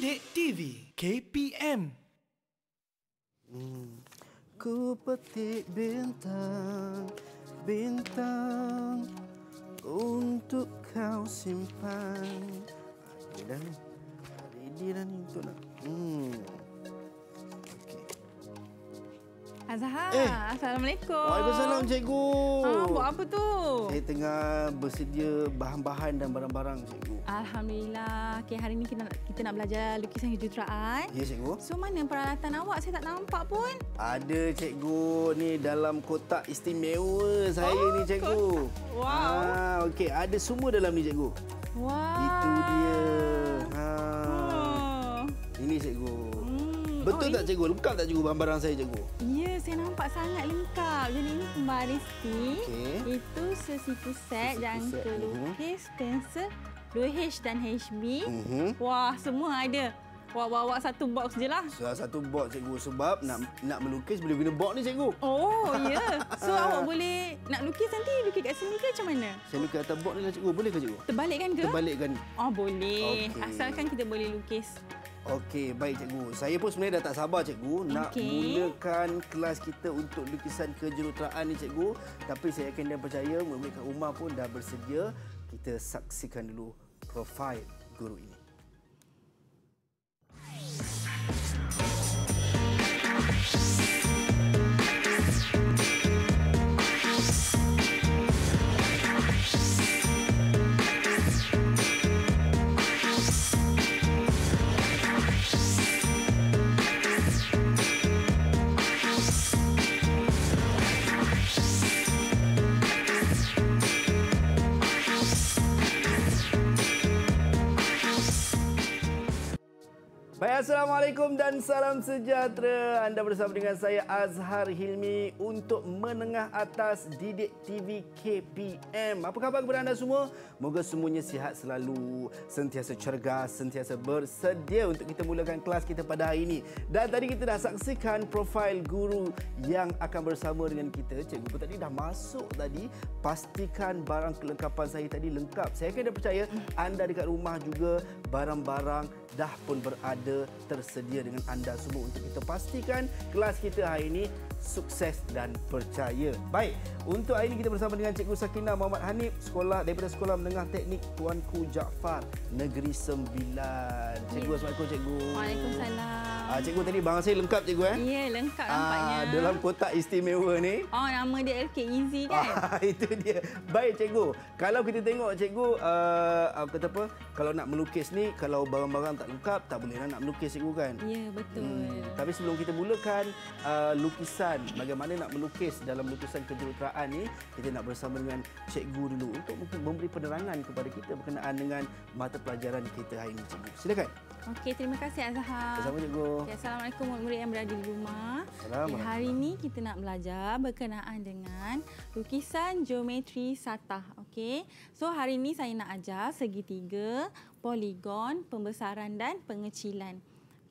Sidik TV KPM hmm. Ku petik bintang Bintang Untuk kau simpan Dia dah ni Dia dah ni untuk nak Hmm Azhar. Eh. Assalamualaikum. Waalaikumsalam cikgu. Ha, buat apa tu? Saya tengah bersedia bahan-bahan dan barang-barang cikgu. Alhamdulillah. Okey, hari ini kita nak kita nak belajar lukisan hijau jujuraan. Ya cikgu. So mana peralatan awak? Saya tak nampak pun. Ada cikgu. Ni dalam kotak istimewa saya oh, ni cikgu. Wow. Ha, okey, ada semua dalam ni cikgu. Wow. Itu dia. Ha. Oh. Ini cikgu. Oh, Betul oh, tak cikgu? Lengkap tak cikgu barang-barang saya cikgu? Ya, saya nampak sangat lengkap. Jadi ini pembaristi. Okay. Itu sesiku set dan kelukis, mhm. pensel, 2H dan HB. Uh mhm. -huh. Wah, semua ada. Wah, bawa satu box je lah. Salah satu box cikgu sebab nak nak melukis boleh guna box ni cikgu. Oh, ya. So awak boleh nak lukis nanti lukis kat sini ke macam mana? Saya lukis atas box ni lah cikgu. Boleh ke cikgu? Terbalikkan ke? Terbalikkan. Oh, boleh. Okay. Asalkan kita boleh lukis Okey, baik cikgu. Saya pun sebenarnya dah tak sabar cikgu nak okay. mulakan kelas kita untuk lukisan kejuruteraan ni cikgu. Tapi saya yakin dan percaya murid-murid kat rumah pun dah bersedia. Kita saksikan dulu profil guru ini. Assalamualaikum dan salam sejahtera. Anda bersama dengan saya Azhar Hilmi untuk menengah atas Didik TV KPM. Apa khabar kepada anda semua? Moga semuanya sihat selalu, sentiasa cergas, sentiasa bersedia untuk kita mulakan kelas kita pada hari ini. Dan tadi kita dah saksikan profil guru yang akan bersama dengan kita. Cikgu pun tadi dah masuk tadi. Pastikan barang kelengkapan saya tadi lengkap. Saya kena percaya anda dekat rumah juga barang-barang dah pun berada tersedia dengan anda semua untuk kita pastikan kelas kita hari ini sukses dan percaya. Baik, untuk hari ini kita bersama dengan Cikgu Sakina Muhammad Hanif, sekolah daripada Sekolah Menengah Teknik Tuanku Jaafar, Negeri Sembilan. Cikgu, Assalamualaikum Cikgu. Waalaikumsalam. Ah, cikgu tadi bahasa lengkap Cikgu eh? Ya, lengkap nampaknya. Ah, dalam kotak istimewa ni. Oh, nama dia LK Easy kan? Ah, itu dia. Baik Cikgu, kalau kita tengok Cikgu, uh, kata apa, kalau nak melukis ni, kalau barang-barang tak lengkap, tak boleh nak melukis Cikgu kan? Ya, betul. Hmm, tapi sebelum kita mulakan uh, lukisan pelajaran bagaimana nak melukis dalam lukisan kejuruteraan ini, kita nak bersama dengan cikgu dulu untuk memberi penerangan kepada kita berkenaan dengan mata pelajaran kita hari ini, cikgu. Silakan. Okey, terima kasih Azhar. Assalamualaikum. Assalamualaikum murid yang berada di rumah. Okay, hari ini kita nak belajar berkenaan dengan lukisan geometri satah. Okey. So hari ini saya nak ajar segitiga, poligon, pembesaran dan pengecilan.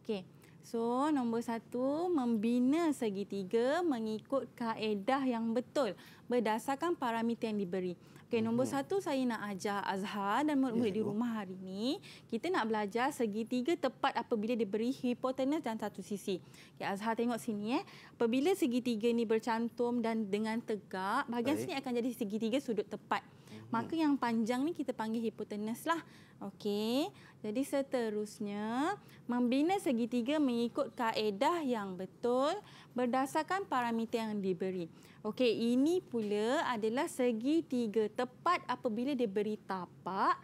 Okey. So, nombor satu, membina segitiga mengikut kaedah yang betul berdasarkan parameter yang diberi. Okey, mhm. nombor uh-huh. satu saya nak ajar Azhar dan murid-murid yeah, di rumah hari ini. Kita nak belajar segitiga tepat apabila diberi hipotenus dan satu sisi. Okay, Azhar tengok sini. Eh. Apabila segitiga ini bercantum dan dengan tegak, bahagian Baik. sini akan jadi segitiga sudut tepat. Mhm. Maka yang panjang ni kita panggil hipotenus lah. Okey. Jadi seterusnya, membina segitiga mengikut kaedah yang betul berdasarkan parameter yang diberi. Okey, ini pula adalah segi tiga tepat apabila diberi tapak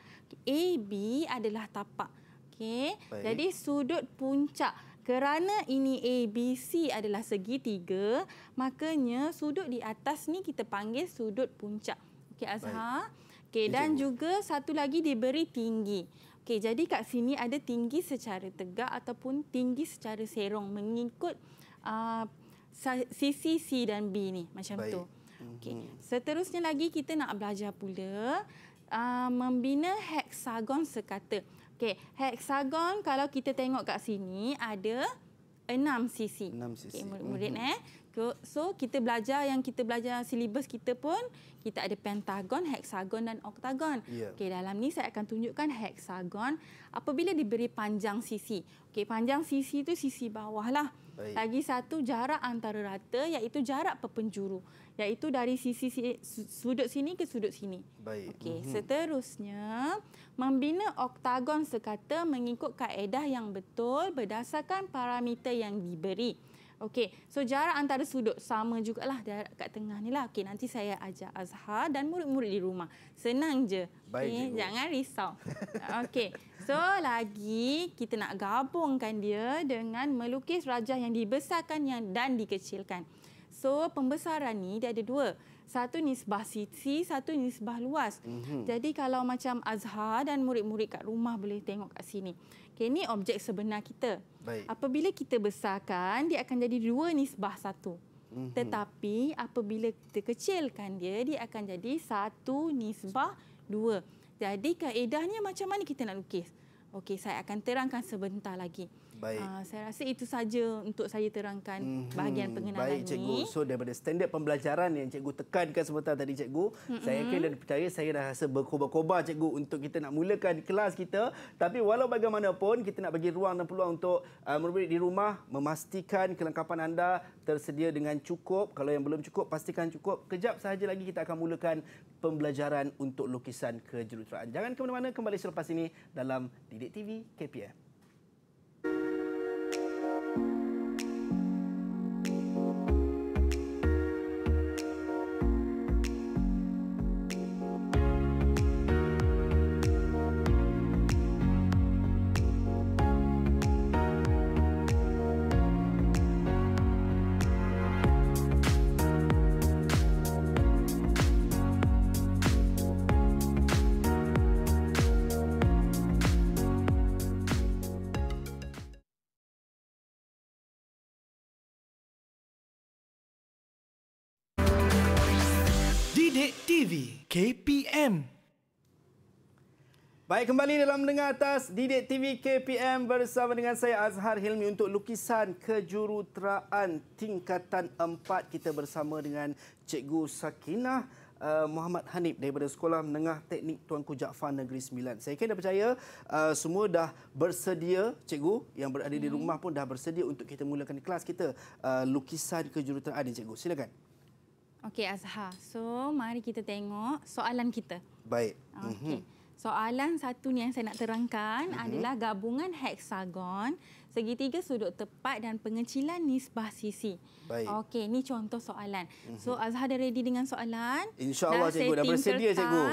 AB adalah tapak. Okey. Jadi sudut puncak kerana ini ABC adalah segi tiga, makanya sudut di atas ni kita panggil sudut puncak. Okey Azhar. Okey dan cikgu. juga satu lagi diberi tinggi. Okey, jadi kat sini ada tinggi secara tegak ataupun tinggi secara serong mengikut uh, C, C, C dan B ni macam Baik. tu. Okey. Mhm. Seterusnya lagi kita nak belajar pula uh, membina heksagon sekata. Okey, heksagon kalau kita tengok kat sini ada enam sisi. Enam sisi. Okay, murid, murid mm -hmm. eh. So kita belajar yang kita belajar silibus kita pun kita ada pentagon, heksagon dan oktagon. Yeah. Okey, dalam ni saya akan tunjukkan heksagon apabila diberi panjang sisi. Okey, panjang sisi tu sisi bawahlah. lah. Baik. Lagi satu jarak antara rata iaitu jarak perpenjuru iaitu dari sisi sudut sini ke sudut sini. Baik. Okey, mm -hmm. seterusnya membina oktagon sekata mengikut kaedah yang betul berdasarkan parameter yang diberi. Okey, so jarak antara sudut sama jugalah jarak kat tengah ni lah. Okey, nanti saya ajak Azhar dan murid-murid di rumah. Senang je. Baik, jangan risau. Okey, so lagi kita nak gabungkan dia dengan melukis rajah yang dibesarkan dan dikecilkan. So, pembesaran ni dia ada dua satu nisbah siti, satu nisbah luas. Mm -hmm. Jadi kalau macam Azhar dan murid-murid kat rumah boleh tengok kat sini. Okay, ini objek sebenar kita. Baik. Apabila kita besarkan, dia akan jadi dua nisbah satu. Mm -hmm. Tetapi apabila kita kecilkan dia, dia akan jadi satu nisbah dua. Jadi kaedahnya macam mana kita nak lukis? Okey, saya akan terangkan sebentar lagi. Baik. Uh, saya rasa itu saja untuk saya terangkan mm -hmm. bahagian pengenalan Baik, ini. Baik, cikgu. So, daripada standard pembelajaran yang cikgu tekankan sebentar tadi, cikgu, mm -hmm. saya yakin dan percaya saya dah rasa berkobar-kobar, cikgu, untuk kita nak mulakan kelas kita. Tapi walau bagaimanapun, kita nak bagi ruang dan peluang untuk uh, murid-murid di rumah memastikan kelengkapan anda tersedia dengan cukup. Kalau yang belum cukup, pastikan cukup. Kejap sahaja lagi kita akan mulakan pembelajaran untuk lukisan kejuruteraan. Jangan ke mana-mana, kembali selepas ini dalam Didik TV KPM. Baik kembali dalam mendengar atas Didik TV KPM bersama dengan saya Azhar Hilmi untuk lukisan kejuruteraan tingkatan 4 kita bersama dengan Cikgu Sakinah uh, Muhammad Hanif daripada Sekolah Menengah Teknik Tuanku Jaafar Negeri Sembilan. Saya kena percaya uh, semua dah bersedia, Cikgu yang berada di hmm. rumah pun dah bersedia untuk kita mulakan kelas kita uh, lukisan kejuruteraan ini Cikgu. Silakan. Okey Azhar. So mari kita tengok soalan kita. Baik. Okey. Mm-hmm. Soalan satu ni yang saya nak terangkan mm-hmm. adalah gabungan heksagon, segitiga sudut tepat dan pengecilan nisbah sisi. Baik. Okey, ni contoh soalan. Mm-hmm. So Azhar dah ready dengan soalan? Insya-Allah cikgu dah bersedia cikgu.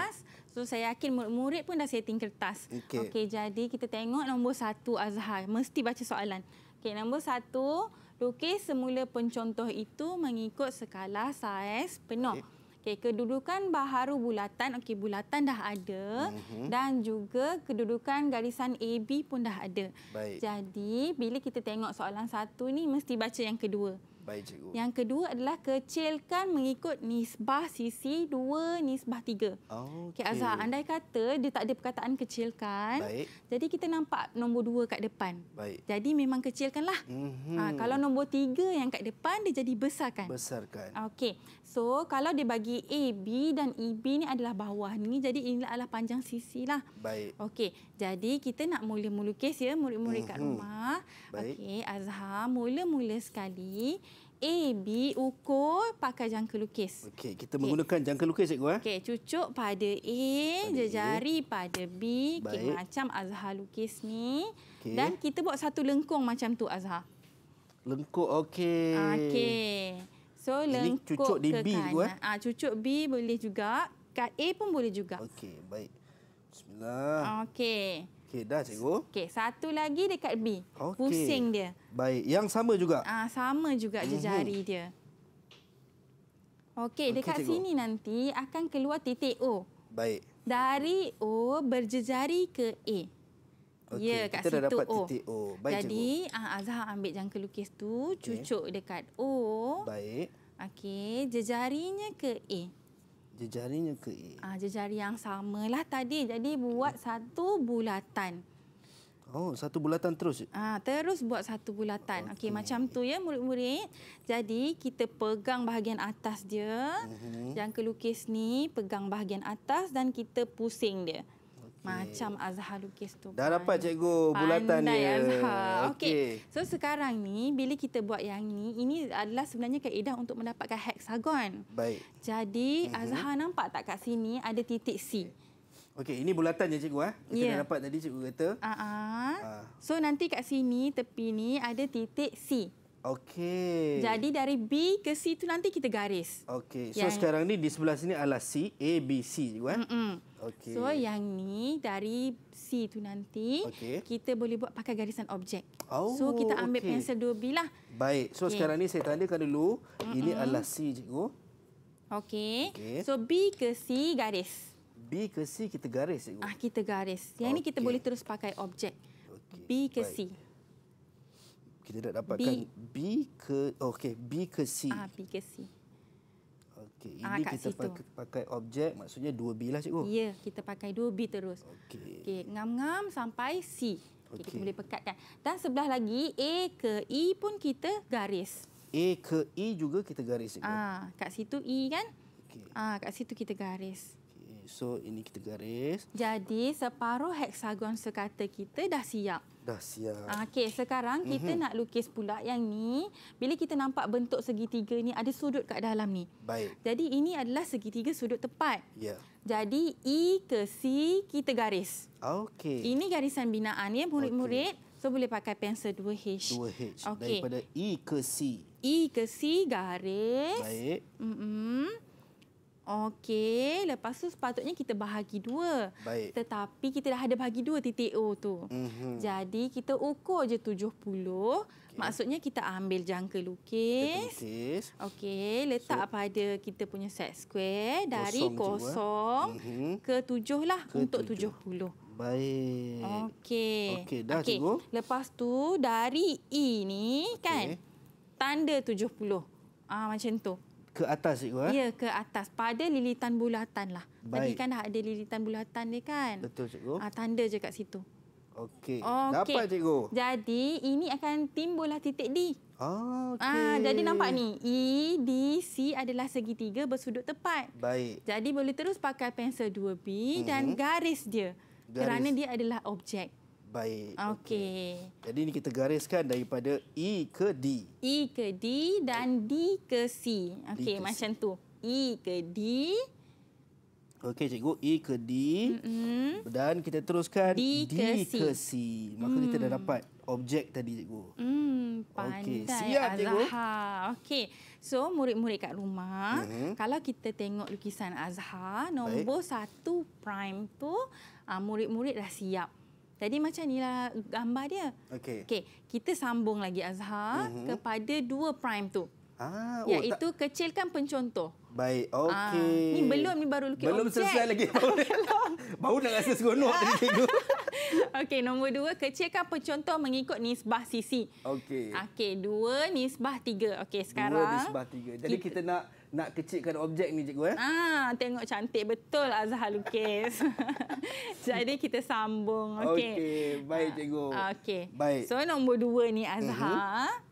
So saya yakin murid-murid pun dah setting kertas. Okey, okay, jadi kita tengok nombor satu Azhar mesti baca soalan. Okey, nombor satu, lukis semula pencontoh itu mengikut skala saiz penuh. Okay. Okey, kedudukan baharu bulatan, okey bulatan dah ada mm-hmm. dan juga kedudukan garisan AB pun dah ada. Baik. Jadi, bila kita tengok soalan satu ni mesti baca yang kedua. Baik, cikgu. Yang kedua adalah kecilkan mengikut nisbah sisi 2, nisbah 3. Okey. Okey, Azhar, andai kata dia tak ada perkataan kecilkan. Baik. Jadi, kita nampak nombor 2 kat depan. Baik. Jadi, memang kecilkanlah. Mm-hmm. Ha, kalau nombor 3 yang kat depan, dia jadi besarkan. Besarkan. Okey. So kalau dia bagi A, B dan e, B ni adalah bawah ni jadi ini adalah panjang sisi lah. Baik. Okey. Jadi kita nak mula lukis ya murid-murid mm-hmm. kat mhm. rumah. Okey Azhar mula-mula sekali A, B, ukur pakai jangka lukis. Okey, kita okay. menggunakan jangka lukis cikgu eh. Okey, cucuk pada A, pada jari A. pada B, Baik. Okay, macam Azhar lukis ni. Okay. Dan kita buat satu lengkung macam tu Azhar. Lengkung okey. Okey. So lengkok cucuk ke B kanan. Juga, eh? ha, cucuk B boleh juga. Kad A pun boleh juga. Okey, baik. Bismillah. Okey. Okey, dah cikgu. Okey, satu lagi dekat B. Okay. Pusing dia. Baik, yang sama juga? Ah, Sama juga mm -hmm. jejari dia. Okey, okay, dekat cikgu. sini nanti akan keluar titik O. Baik. Dari O berjejari ke A. Okay, ya, kat kita situ. dah oh, O. Baik Jadi, uh, ah, Azhar ah, ambil jangka lukis tu, cucuk dekat O. Baik. Okey, jejarinya ke A? Jejarinya ke A? Ah, jejari yang samalah tadi. Jadi, buat satu bulatan. Oh, satu bulatan terus? Ah, terus buat satu bulatan. Okey, okay, macam tu ya murid-murid. Jadi, kita pegang bahagian atas dia. Uh mhm. -huh. Jangka lukis ni pegang bahagian atas dan kita pusing dia. Macam Azhar lukis tu. Dah dapat kan. cikgu bulatan dia. Azhar. Okey. So sekarang ni bila kita buat yang ni, ini adalah sebenarnya kaedah untuk mendapatkan heksagon. Baik. Jadi mhm. Azhar nampak tak kat sini ada titik C. Okey, ini bulatan je cikgu eh. Kita ya. dah dapat tadi cikgu kata. Ha So nanti kat sini tepi ni ada titik C. Okey. Jadi dari B ke C tu nanti kita garis. Okey. So sekarang ni di sebelah sini adalah C, A, B, C cikgu eh. Mm Okay. So yang ni dari C tu nanti okay. kita boleh buat pakai garisan objek. Oh, so kita ambil okay. pensel dua bilah. Baik. So okay. sekarang ni saya tandakan dulu. Mm -mm. Ini adalah C cikgu. Okey. Okay. So B ke C garis. B ke C kita garis cikgu. Ah kita garis. Yang okay. ni kita boleh terus pakai objek. Okay. B ke Baik. C. Kita dah dapatkan B, B ke okey B ke C. Ah B ke C. Okey, ah, ini ha, kita pakai, pakai objek maksudnya dua B lah cikgu. Ya, kita pakai dua B terus. Okey. Okay, ngam-ngam sampai C. Okey, okay. kita boleh pekatkan. Dan sebelah lagi A ke E pun kita garis. A ke E juga kita garis juga. Ah, ha, kat situ E kan? Okay. Ah, ha, kat situ kita garis. Okey. So ini kita garis. Jadi separuh heksagon sekata kita dah siap. Dah siap. Ah, okey, sekarang kita mm -hmm. nak lukis pula yang ni. Bila kita nampak bentuk segitiga ni ada sudut kat dalam ni. Baik. Jadi ini adalah segitiga sudut tepat. Ya. Yeah. Jadi E ke C kita garis. Okey. Ini garisan binaan ya murid-murid. Okay. So boleh pakai pensel 2H. 2H. Okay. Daripada E ke C. E ke C garis. Baik. Mm -mm. Okey, lepas tu sepatutnya kita bahagi dua. Baik. Tetapi kita dah ada bahagi dua titik O tu. Mm -hmm. Jadi kita ukur je tujuh Okay. Maksudnya kita ambil jangka lukis. lukis. Okey, letak so, pada kita punya set square dari kosong, kosong mm -hmm. ke tujuh lah ke untuk tujuh puluh. Baik. Okey. Okey, dah okay. cikgu. Lepas tu dari E ni okay. kan, tanda tujuh puluh. Ah, macam tu ke atas cikgu eh? Ya, ke atas pada lilitan bulatan lah. Baik. Tadi kan dah ada lilitan bulatan ni kan? Betul cikgu. Ah ha, tanda je kat situ. Okey. Okay. Dapat cikgu. Jadi ini akan timbullah titik D. Ah, okey. Ah ha, jadi nampak ni E D C adalah segitiga bersudut tepat. Baik. Jadi boleh terus pakai pensel 2B hmm. dan mhm. garis dia. Garis. Kerana dia adalah objek baik. Okey. Okay. Jadi ini kita gariskan daripada E ke D. E ke D dan D ke C. Okey, macam tu. E ke D. Okey, cikgu. E ke D. Mm-mm. Dan kita teruskan D, D ke, C. ke C. Maka mm. kita dah mm. dapat objek tadi, cikgu. Hmm, pandai. Okay. Siap, cikgu. Okey. So, murid-murid kat rumah, mm-hmm. kalau kita tengok lukisan Azhar, nombor Baik. satu prime tu, ah, murid-murid dah siap Tadi macam inilah gambar dia. Okey. Okey, kita sambung lagi Azhar mm -hmm. kepada dua prime tu. Ah, ya, oh, itu tak... kecilkan pencontoh. Baik. Ah, okey. Ah, ni belum ni baru lukis. Belum objek. selesai lagi. Belum. baru nak rasa seronok tadi cikgu. Okey, nombor dua, kecilkan pencontoh mengikut nisbah sisi. Okey. Okey, dua, nisbah tiga. Okey, sekarang... Dua, nisbah tiga. Jadi kita, kita nak nak kecilkan objek ni cikgu eh. Ah, tengok cantik betul Azhar lukis. Jadi kita sambung. Okey. Okey, baik ah, cikgu. Okey. Baik. So nombor dua ni Azhar. Uh-huh.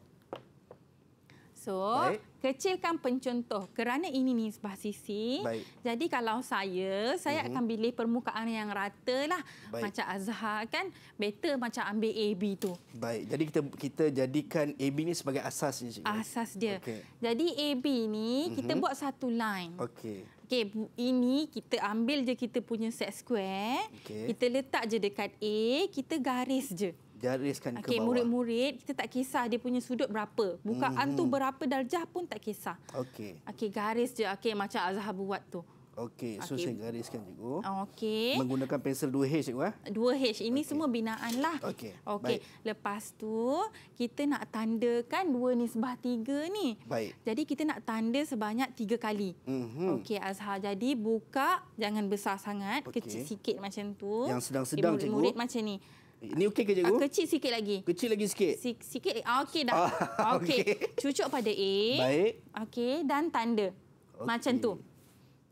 So, Baik. kecilkan pencontoh kerana ini nisbah sisi. Baik. Jadi kalau saya, saya uh-huh. akan pilih permukaan yang rata lah. Baik. Macam Azhar kan, better macam ambil AB tu. Baik. Jadi kita kita jadikan AB ni sebagai asas ni cikgu. Asas dia. Okay. Jadi AB ni kita uh-huh. buat satu line. Okey. Okey, ini kita ambil je kita punya set square. Okay. Kita letak je dekat A, kita garis je dijariskan okay, ke bawah. Murid-murid, kita tak kisah dia punya sudut berapa. Bukaan mm-hmm. tu berapa darjah pun tak kisah. Okey. Okey, garis je okay, macam Azhar buat tu. Okey, so okay. saya gariskan cikgu. Okey. Menggunakan pensel 2H cikgu eh. 2H ini okay. semua binaan lah. Okey. Okey. Lepas tu kita nak tandakan dua nisbah tiga ni. Baik. Jadi kita nak tanda sebanyak tiga kali. Mm-hmm. Okey Azhar. Jadi buka jangan besar sangat, okay. kecil sikit macam tu. Yang sedang-sedang cikgu. Murid macam ni. Ini okey ke cikgu? Uh, kecil sikit lagi. Kecil lagi sikit? Si sikit. Ah, okey dah. Uh, okey. Okay. Cucuk pada A. Baik. Okey. Dan tanda. Okay. Macam tu.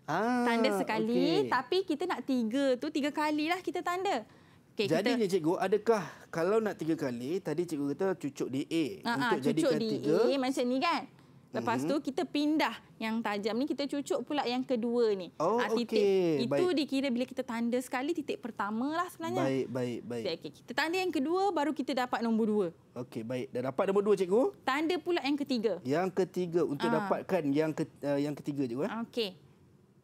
Ah, tanda sekali. Okay. Tapi kita nak tiga tu. Tiga kali lah kita tanda. Okay, jadi ni cikgu, adakah kalau nak tiga kali, tadi cikgu kata cucuk di A. Uh untuk cucuk jadikan di tiga. A macam ni kan? Lepas mm -hmm. tu mhm. kita pindah yang tajam ni kita cucuk pula yang kedua ni. Oh, ah, titik okay. itu baik. dikira bila kita tanda sekali titik pertama lah sebenarnya. Baik, baik, baik. Okay, okay. Kita tanda yang kedua baru kita dapat nombor dua. Okey, baik. Dah dapat nombor dua cikgu. Tanda pula yang ketiga. Yang ketiga untuk ah. dapatkan yang ke, uh, yang ketiga cikgu. Eh? Okey.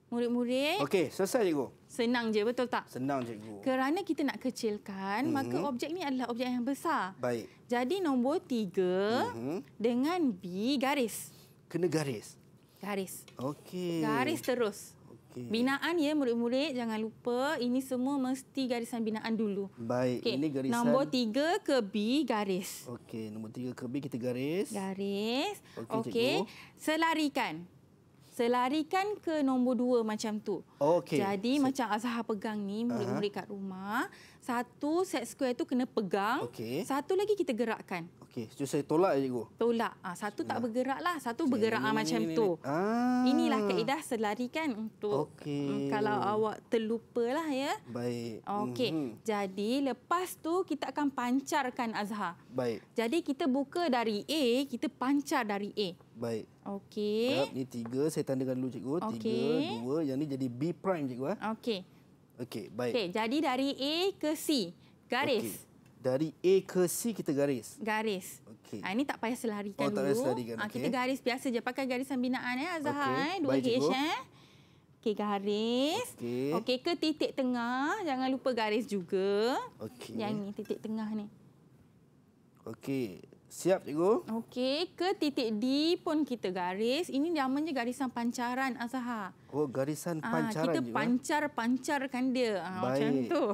Murid-murid. Okey, selesai cikgu. Senang je, betul tak? Senang cikgu. Kerana kita nak kecilkan, mm -hmm. maka mhm. objek ni adalah objek yang besar. Baik. Jadi nombor tiga mm -hmm. dengan B garis kena garis. Garis. Okey. Garis terus. Okay. Binaan ya murid-murid jangan lupa ini semua mesti garisan binaan dulu. Baik, okay. ini garisan. Nombor tiga ke B garis. Okey, nombor tiga ke B kita garis. Garis. Okey. Okay. Selarikan. Selarikan ke nombor dua macam tu. Okey. Jadi so, macam Azhar pegang ni murid-murid kat rumah. Satu set square itu kena pegang. Okay. Satu lagi kita gerakkan. Okey, so, saya tolak je, Gu. Tolak. Ah, satu Sebelah. tak bergeraklah, satu bergerak ini, ah, macam ini, tu. Ini. Ah. Inilah kaedah selari kan untuk okay. Mm, kalau awak terlupalah ya. Baik. Okey. Mm -hmm. Jadi lepas tu kita akan pancarkan azhar. Baik. Jadi kita buka dari A, kita pancar dari A. Baik. Okey. Ini tiga, saya tandakan dulu cikgu. Okay. Tiga, dua. Yang ni jadi B prime cikgu. Eh. Okey. Okey, baik. Okey, jadi dari A ke C, garis. Okay. Dari A ke C kita garis. Garis. Okey. Ha, ini tak payah selarikan oh, dulu. Tak selarikan. Ha, kita okay. garis biasa je. Pakai garisan binaan ya, Azhar. Eh. Dua okay. H. Eh. Okey, garis. Okey, okay, ke titik tengah. Jangan lupa garis juga. Okey. Yang ni, titik tengah ni. Okey, Siap cikgu. Okey, ke titik D pun kita garis. Ini namanya garisan pancaran Azha. Oh, garisan ah, pancaran. juga. kita juga. pancar pancarkan dia. Ah, macam tu.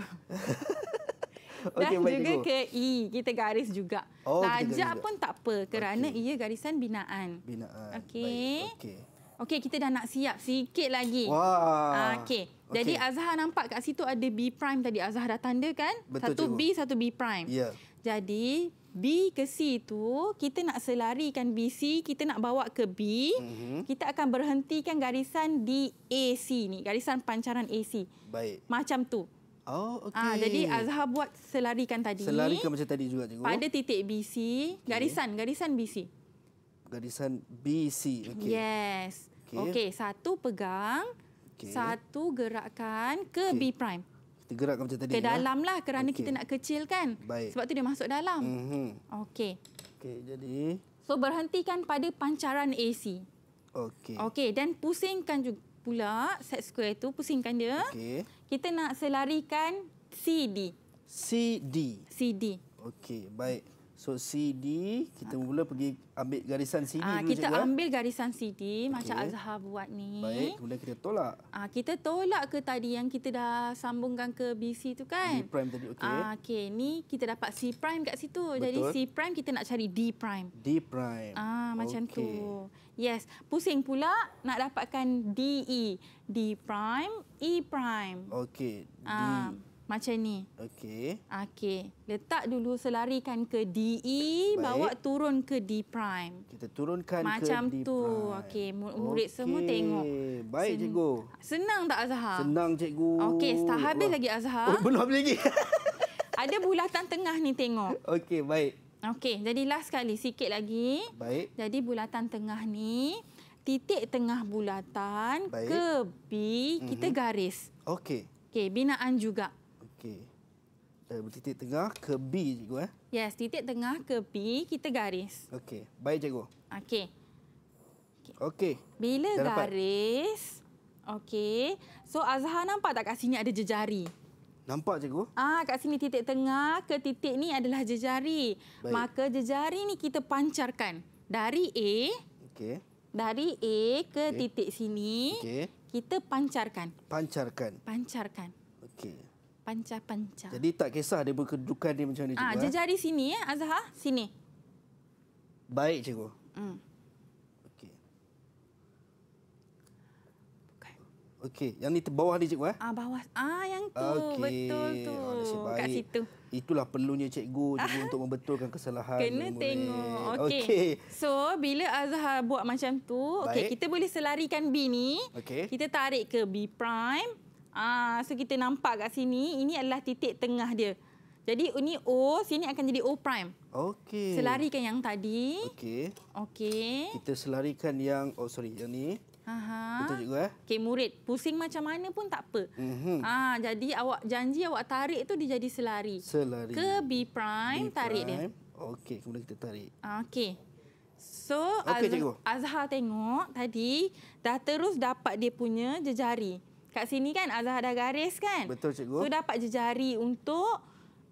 Dan okay, juga ke I kita garis juga. Oh, Tajak pun tak apa kerana okay. ia garisan binaan. Binaan. Okey. Okey, okay, kita dah nak siap sikit lagi. Wah. Ah, Okey. Jadi okay. Azhar nampak kat situ ada B prime tadi Azhar dah tanda kan? Betul, satu cikgu. B, satu B prime. Ya. Yeah. Jadi B ke C tu kita nak selarikan BC kita nak bawa ke B mm-hmm. kita akan berhentikan garisan di AC ni garisan pancaran AC. Baik. Macam tu. Oh ah, okey. Ah jadi Azhar buat selarikan tadi. Selarikan macam tadi juga cikgu. Pada titik BC okay. garisan garisan BC. Garisan BC okey. Yes. Okey okay, satu pegang okay. satu gerakkan ke okay. B prime. Kita gerakkan macam tadi. Ke ya? dalam lah kerana okay. kita nak kecilkan. Baik. Sebab tu dia masuk dalam. Mm -hmm. Okey. Okey, jadi. So, berhentikan pada pancaran AC. Okey. Okey, dan pusingkan juga pula set square tu pusingkan dia. Okey. Kita nak selarikan CD. CD. CD. Okey, baik. So CD kita ha. mula pergi ambil garisan CD ha, ah, dulu kita juga. Eh. ambil garisan CD okay. macam Azhar buat ni. Baik, kemudian kita tolak. Ah ha, kita tolak ke tadi yang kita dah sambungkan ke BC tu kan? D prime tadi okey. Ah ha, okey, ni kita dapat C prime kat situ. Betul. Jadi C prime kita nak cari D prime. D prime. Ah ha, macam okay. tu. Yes, pusing pula nak dapatkan DE, D prime, E prime. Okey, Ah. ha. Macam ni. Okey. Okey. Letak dulu selarikan ke DE, Baik. bawa turun ke D prime. Kita turunkan Macam ke D tu. prime. Macam tu. Okey, murid okay. semua tengok. Baik Sen cikgu. Senang tak Azhar? Senang cikgu. Okey, tak habis Wah. lagi Azhar. Oh, belum habis lagi. Ada bulatan tengah ni tengok. Okey, baik. Okey, jadi last sekali. Sikit lagi. Baik. Jadi bulatan tengah ni, titik tengah bulatan baik. ke B, kita mm -hmm. garis. Okey. Okey, binaan juga. Okey. Dari titik tengah ke B, cikgu. Eh? Yes, titik tengah ke B, kita garis. Okey. Baik, cikgu. Okey. Okey. Bila dah garis... Okey. So, Azhar nampak tak kat sini ada jejari? Nampak, cikgu. Ah, Kat sini titik tengah ke titik ni adalah jejari. Baik. Maka jejari ni kita pancarkan. Dari A... Okey. Dari A ke okay. titik sini... Okey. Kita pancarkan. Pancarkan. Pancarkan. Okey pancah-pancah. Jadi tak kisah dia berkedudukan dia macam ni cikgu. Ah, eh? jejari ha? sini ya, Azhar, sini. Baik cikgu. Hmm. Okey. Okey. Okey, yang ni bawah ni cikgu eh? Ah, bawah. Ah, yang tu okay. betul tu. Ah, Kat situ. Itulah perlunya cikgu cikgu ah. untuk membetulkan kesalahan. Kena murid. tengok. Okey. Okay. So, bila Azhar buat macam tu, okey, kita boleh selarikan B ni. Okay. Kita tarik ke B prime. Ah, so kita nampak kat sini, ini adalah titik tengah dia. Jadi ini O, sini akan jadi O prime. Okey. Selarikan yang tadi. Okey. Okey. Kita selarikan yang oh sorry, yang ni. Aha. Betul juga eh. Okey, murid, pusing macam mana pun tak apa. Mm -hmm. Ah, jadi awak janji awak tarik tu dia jadi selari. Selari. Ke B prime, B prime. tarik dia. Okey, kemudian kita tarik. Okey. So okay, Azhar, Azhar tengok tadi dah terus dapat dia punya jejari. Kat sini kan Azhar ada garis kan? Betul cikgu. Tu dapat jejari untuk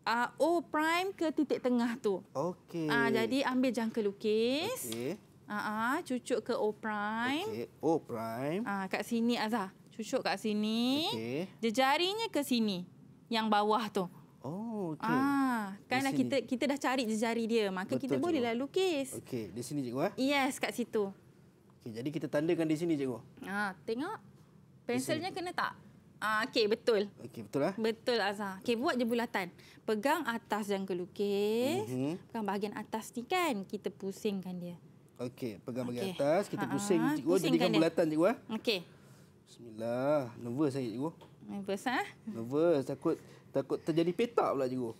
uh, O prime ke titik tengah tu. Okey. Ah uh, jadi ambil jangka lukis. Okey. Ah, uh ah, -huh, cucuk ke O prime. Okey. O prime. Ah uh, kat sini azah, Cucuk kat sini. Okey. Jejarinya ke sini. Yang bawah tu. Oh, okey. Ah, kan dah kita kita dah cari jejari dia, maka Betul, kita bolehlah cikgu. lukis. Okey, di sini cikgu eh? Yes, kat situ. Okey, jadi kita tandakan di sini cikgu. Ah, tengok. Pensilnya kena tak? Ah, okey betul. Okey betul lah. Betul Azhar. Okey buat je bulatan. Pegang atas yang kau lukis. mm Pegang bahagian atas ni kan kita pusingkan dia. Okey, pegang bahagian okay. atas, kita Ha-ha. pusing cikgu jadikan dia. bulatan cikgu eh. Okey. Bismillah. Nervous saya cikgu. Nervous Ha? Nervous takut takut terjadi petak pula cikgu.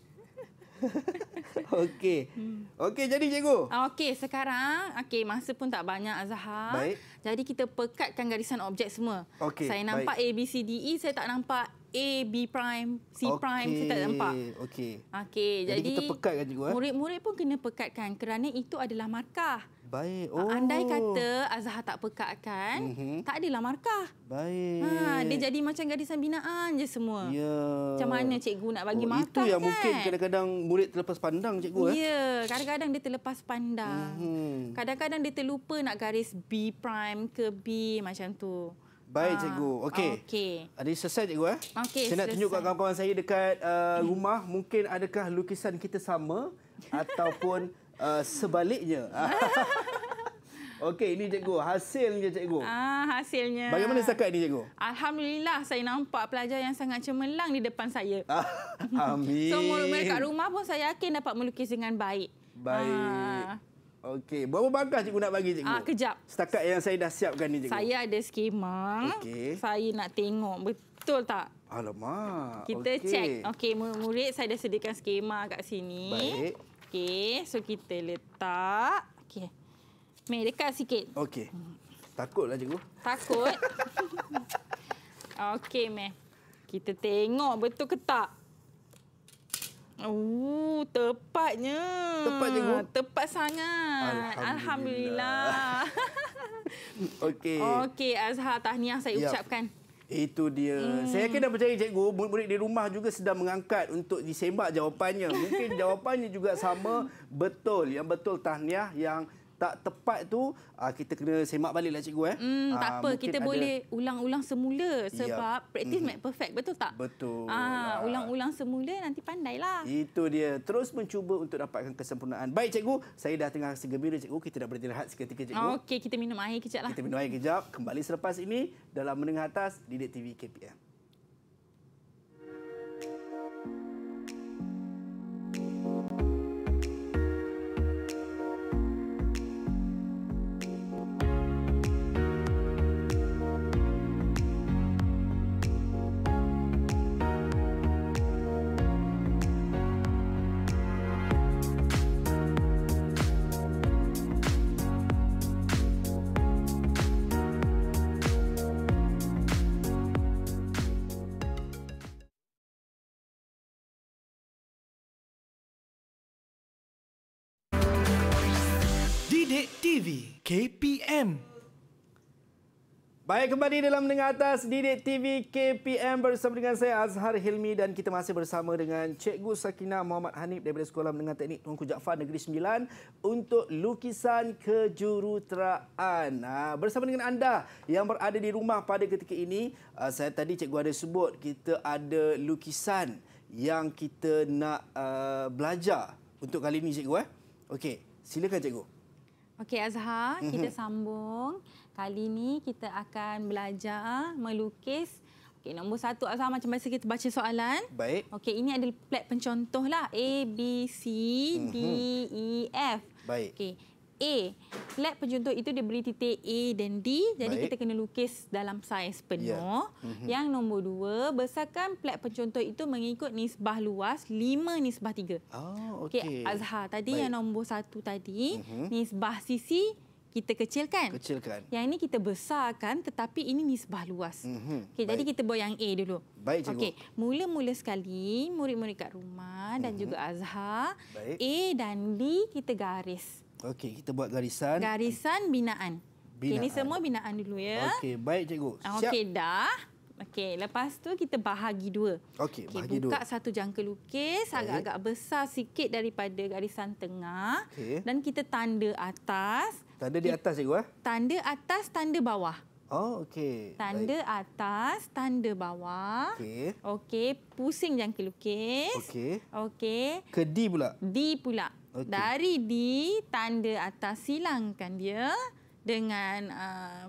okey. Hmm. Okey, jadi cikgu. Ah, okey, sekarang okey masa pun tak banyak Azhar. Baik. Jadi kita pekatkan garisan objek semua. Okay, saya nampak baik. A B C D E, saya tak nampak A B prime, C okay. prime, saya tak nampak. Okey. Okey, jadi, jadi kita pekatkan cikgu eh. Murid-murid pun kena pekatkan kerana itu adalah markah. Baik. Ah, oh. Andai kata Azhar tak pekat kan, mm-hmm. tak adalah markah. Baik. Ha, dia jadi macam gadisan binaan je semua. Ya. Macam mana cikgu nak bagi oh, markah Itu yang kan? mungkin kadang-kadang murid terlepas pandang cikgu. Eh? Ya, kadang-kadang dia terlepas pandang. Mm-hmm. Kadang-kadang dia terlupa nak garis B prime ke B macam tu. Baik ha. cikgu. Okey. Okey. Ada selesai cikgu eh? Okey. Saya nak tunjuk kat kawan-kawan saya dekat uh, rumah, mungkin adakah lukisan kita sama ataupun uh, sebaliknya. Okey, ini cikgu. Hasilnya cikgu. Ah, hasilnya. Bagaimana setakat ini cikgu? Alhamdulillah, saya nampak pelajar yang sangat cemerlang di depan saya. Ah, amin. So, mula-mula rumah pun saya yakin dapat melukis dengan baik. Baik. Ah. Okey, berapa bangkah cikgu nak bagi cikgu? Ah, kejap. Setakat yang saya dah siapkan ini cikgu. Saya ada skema. Okey. Saya nak tengok betul tak? Alamak. Kita okay. cek. Okey, murid saya dah sediakan skema kat sini. Baik. Okey, so kita letak. Okey, Mei, dekat sikit. Okay. Takutlah cikgu. Takut? Okey meh, Kita tengok betul ke tak. Oh, tepatnya. Tepat cikgu. Tepat sangat. Alhamdulillah. Alhamdulillah. Okey Okay, Azhar. Tahniah saya ya. ucapkan. Itu dia. Hmm. Saya yakin dan percaya cikgu, murid-murid di rumah juga sedang mengangkat untuk disembak jawapannya. Mungkin jawapannya juga sama betul. Yang betul tahniah, yang tak tepat tu uh, kita kena semak balik baliklah cikgu eh. Mm, uh, tak ah, apa kita ada... boleh ulang-ulang semula sebab yep. practice mm. make perfect betul tak? Betul. Ah uh, ulang-ulang semula nanti pandailah. Itu dia. Terus mencuba untuk dapatkan kesempurnaan. Baik cikgu, saya dah tengah segembira cikgu kita dah berhenti rehat seketika cikgu. Okey, kita minum air kejaplah. Kita minum air kejap, kembali selepas ini dalam menengah atas Didik TV KPM. KPM. Baik kembali dalam mendengar atas Didik TV KPM bersama dengan saya Azhar Hilmi dan kita masih bersama dengan Cikgu Sakina Muhammad Hanif daripada Sekolah Mendengar Teknik Tunku Jaafar Negeri Sembilan untuk lukisan kejuruteraan. Ha, bersama dengan anda yang berada di rumah pada ketika ini, ha, saya tadi cikgu ada sebut kita ada lukisan yang kita nak ha, belajar untuk kali ini cikgu eh. Okey, silakan cikgu. Okey Azhar, kita mhm. sambung. Kali ini kita akan belajar melukis. Okey nombor satu Azhar macam biasa kita baca soalan. Baik. Okey ini adalah plat pencontoh lah. A B C D mhm. E F. Baik. Okey. A. Flat pencuntur itu dia beri titik A dan D. Jadi Baik. kita kena lukis dalam saiz penuh. Ya. Mm -hmm. Yang nombor dua, besarkan flat pencuntur itu mengikut nisbah luas 5 nisbah 3. Oh, okey. Okay, Azhar, tadi Baik. yang nombor satu tadi, mm -hmm. nisbah sisi kita kecilkan. Kecilkan. Yang ini kita besarkan tetapi ini nisbah luas. Mm -hmm. okay, jadi kita buat yang A dulu. Baik, cikgu. Okey, mula-mula sekali murid-murid kat rumah dan mm -hmm. juga Azhar, Baik. A dan D kita garis. Okey, kita buat garisan. Garisan binaan. binaan. Okay, ini semua binaan dulu ya. Okey, baik cikgu. Ah, Siap. Okey, dah. Okey, lepas tu kita bahagi dua. Okey, okay, bahagi buka dua. Buka satu jangka lukis agak-agak okay. besar sikit daripada garisan tengah. Okay. Dan kita tanda atas. Tanda di atas cikgu? Eh? Tanda atas, tanda bawah. Oh, okey. Tanda baik. atas, tanda bawah. Okey. Okey, pusing jangka lukis. Okey. Okey. Ke D pula? D pula. Okay. Dari D, tanda atas silangkan dia dengan... Uh,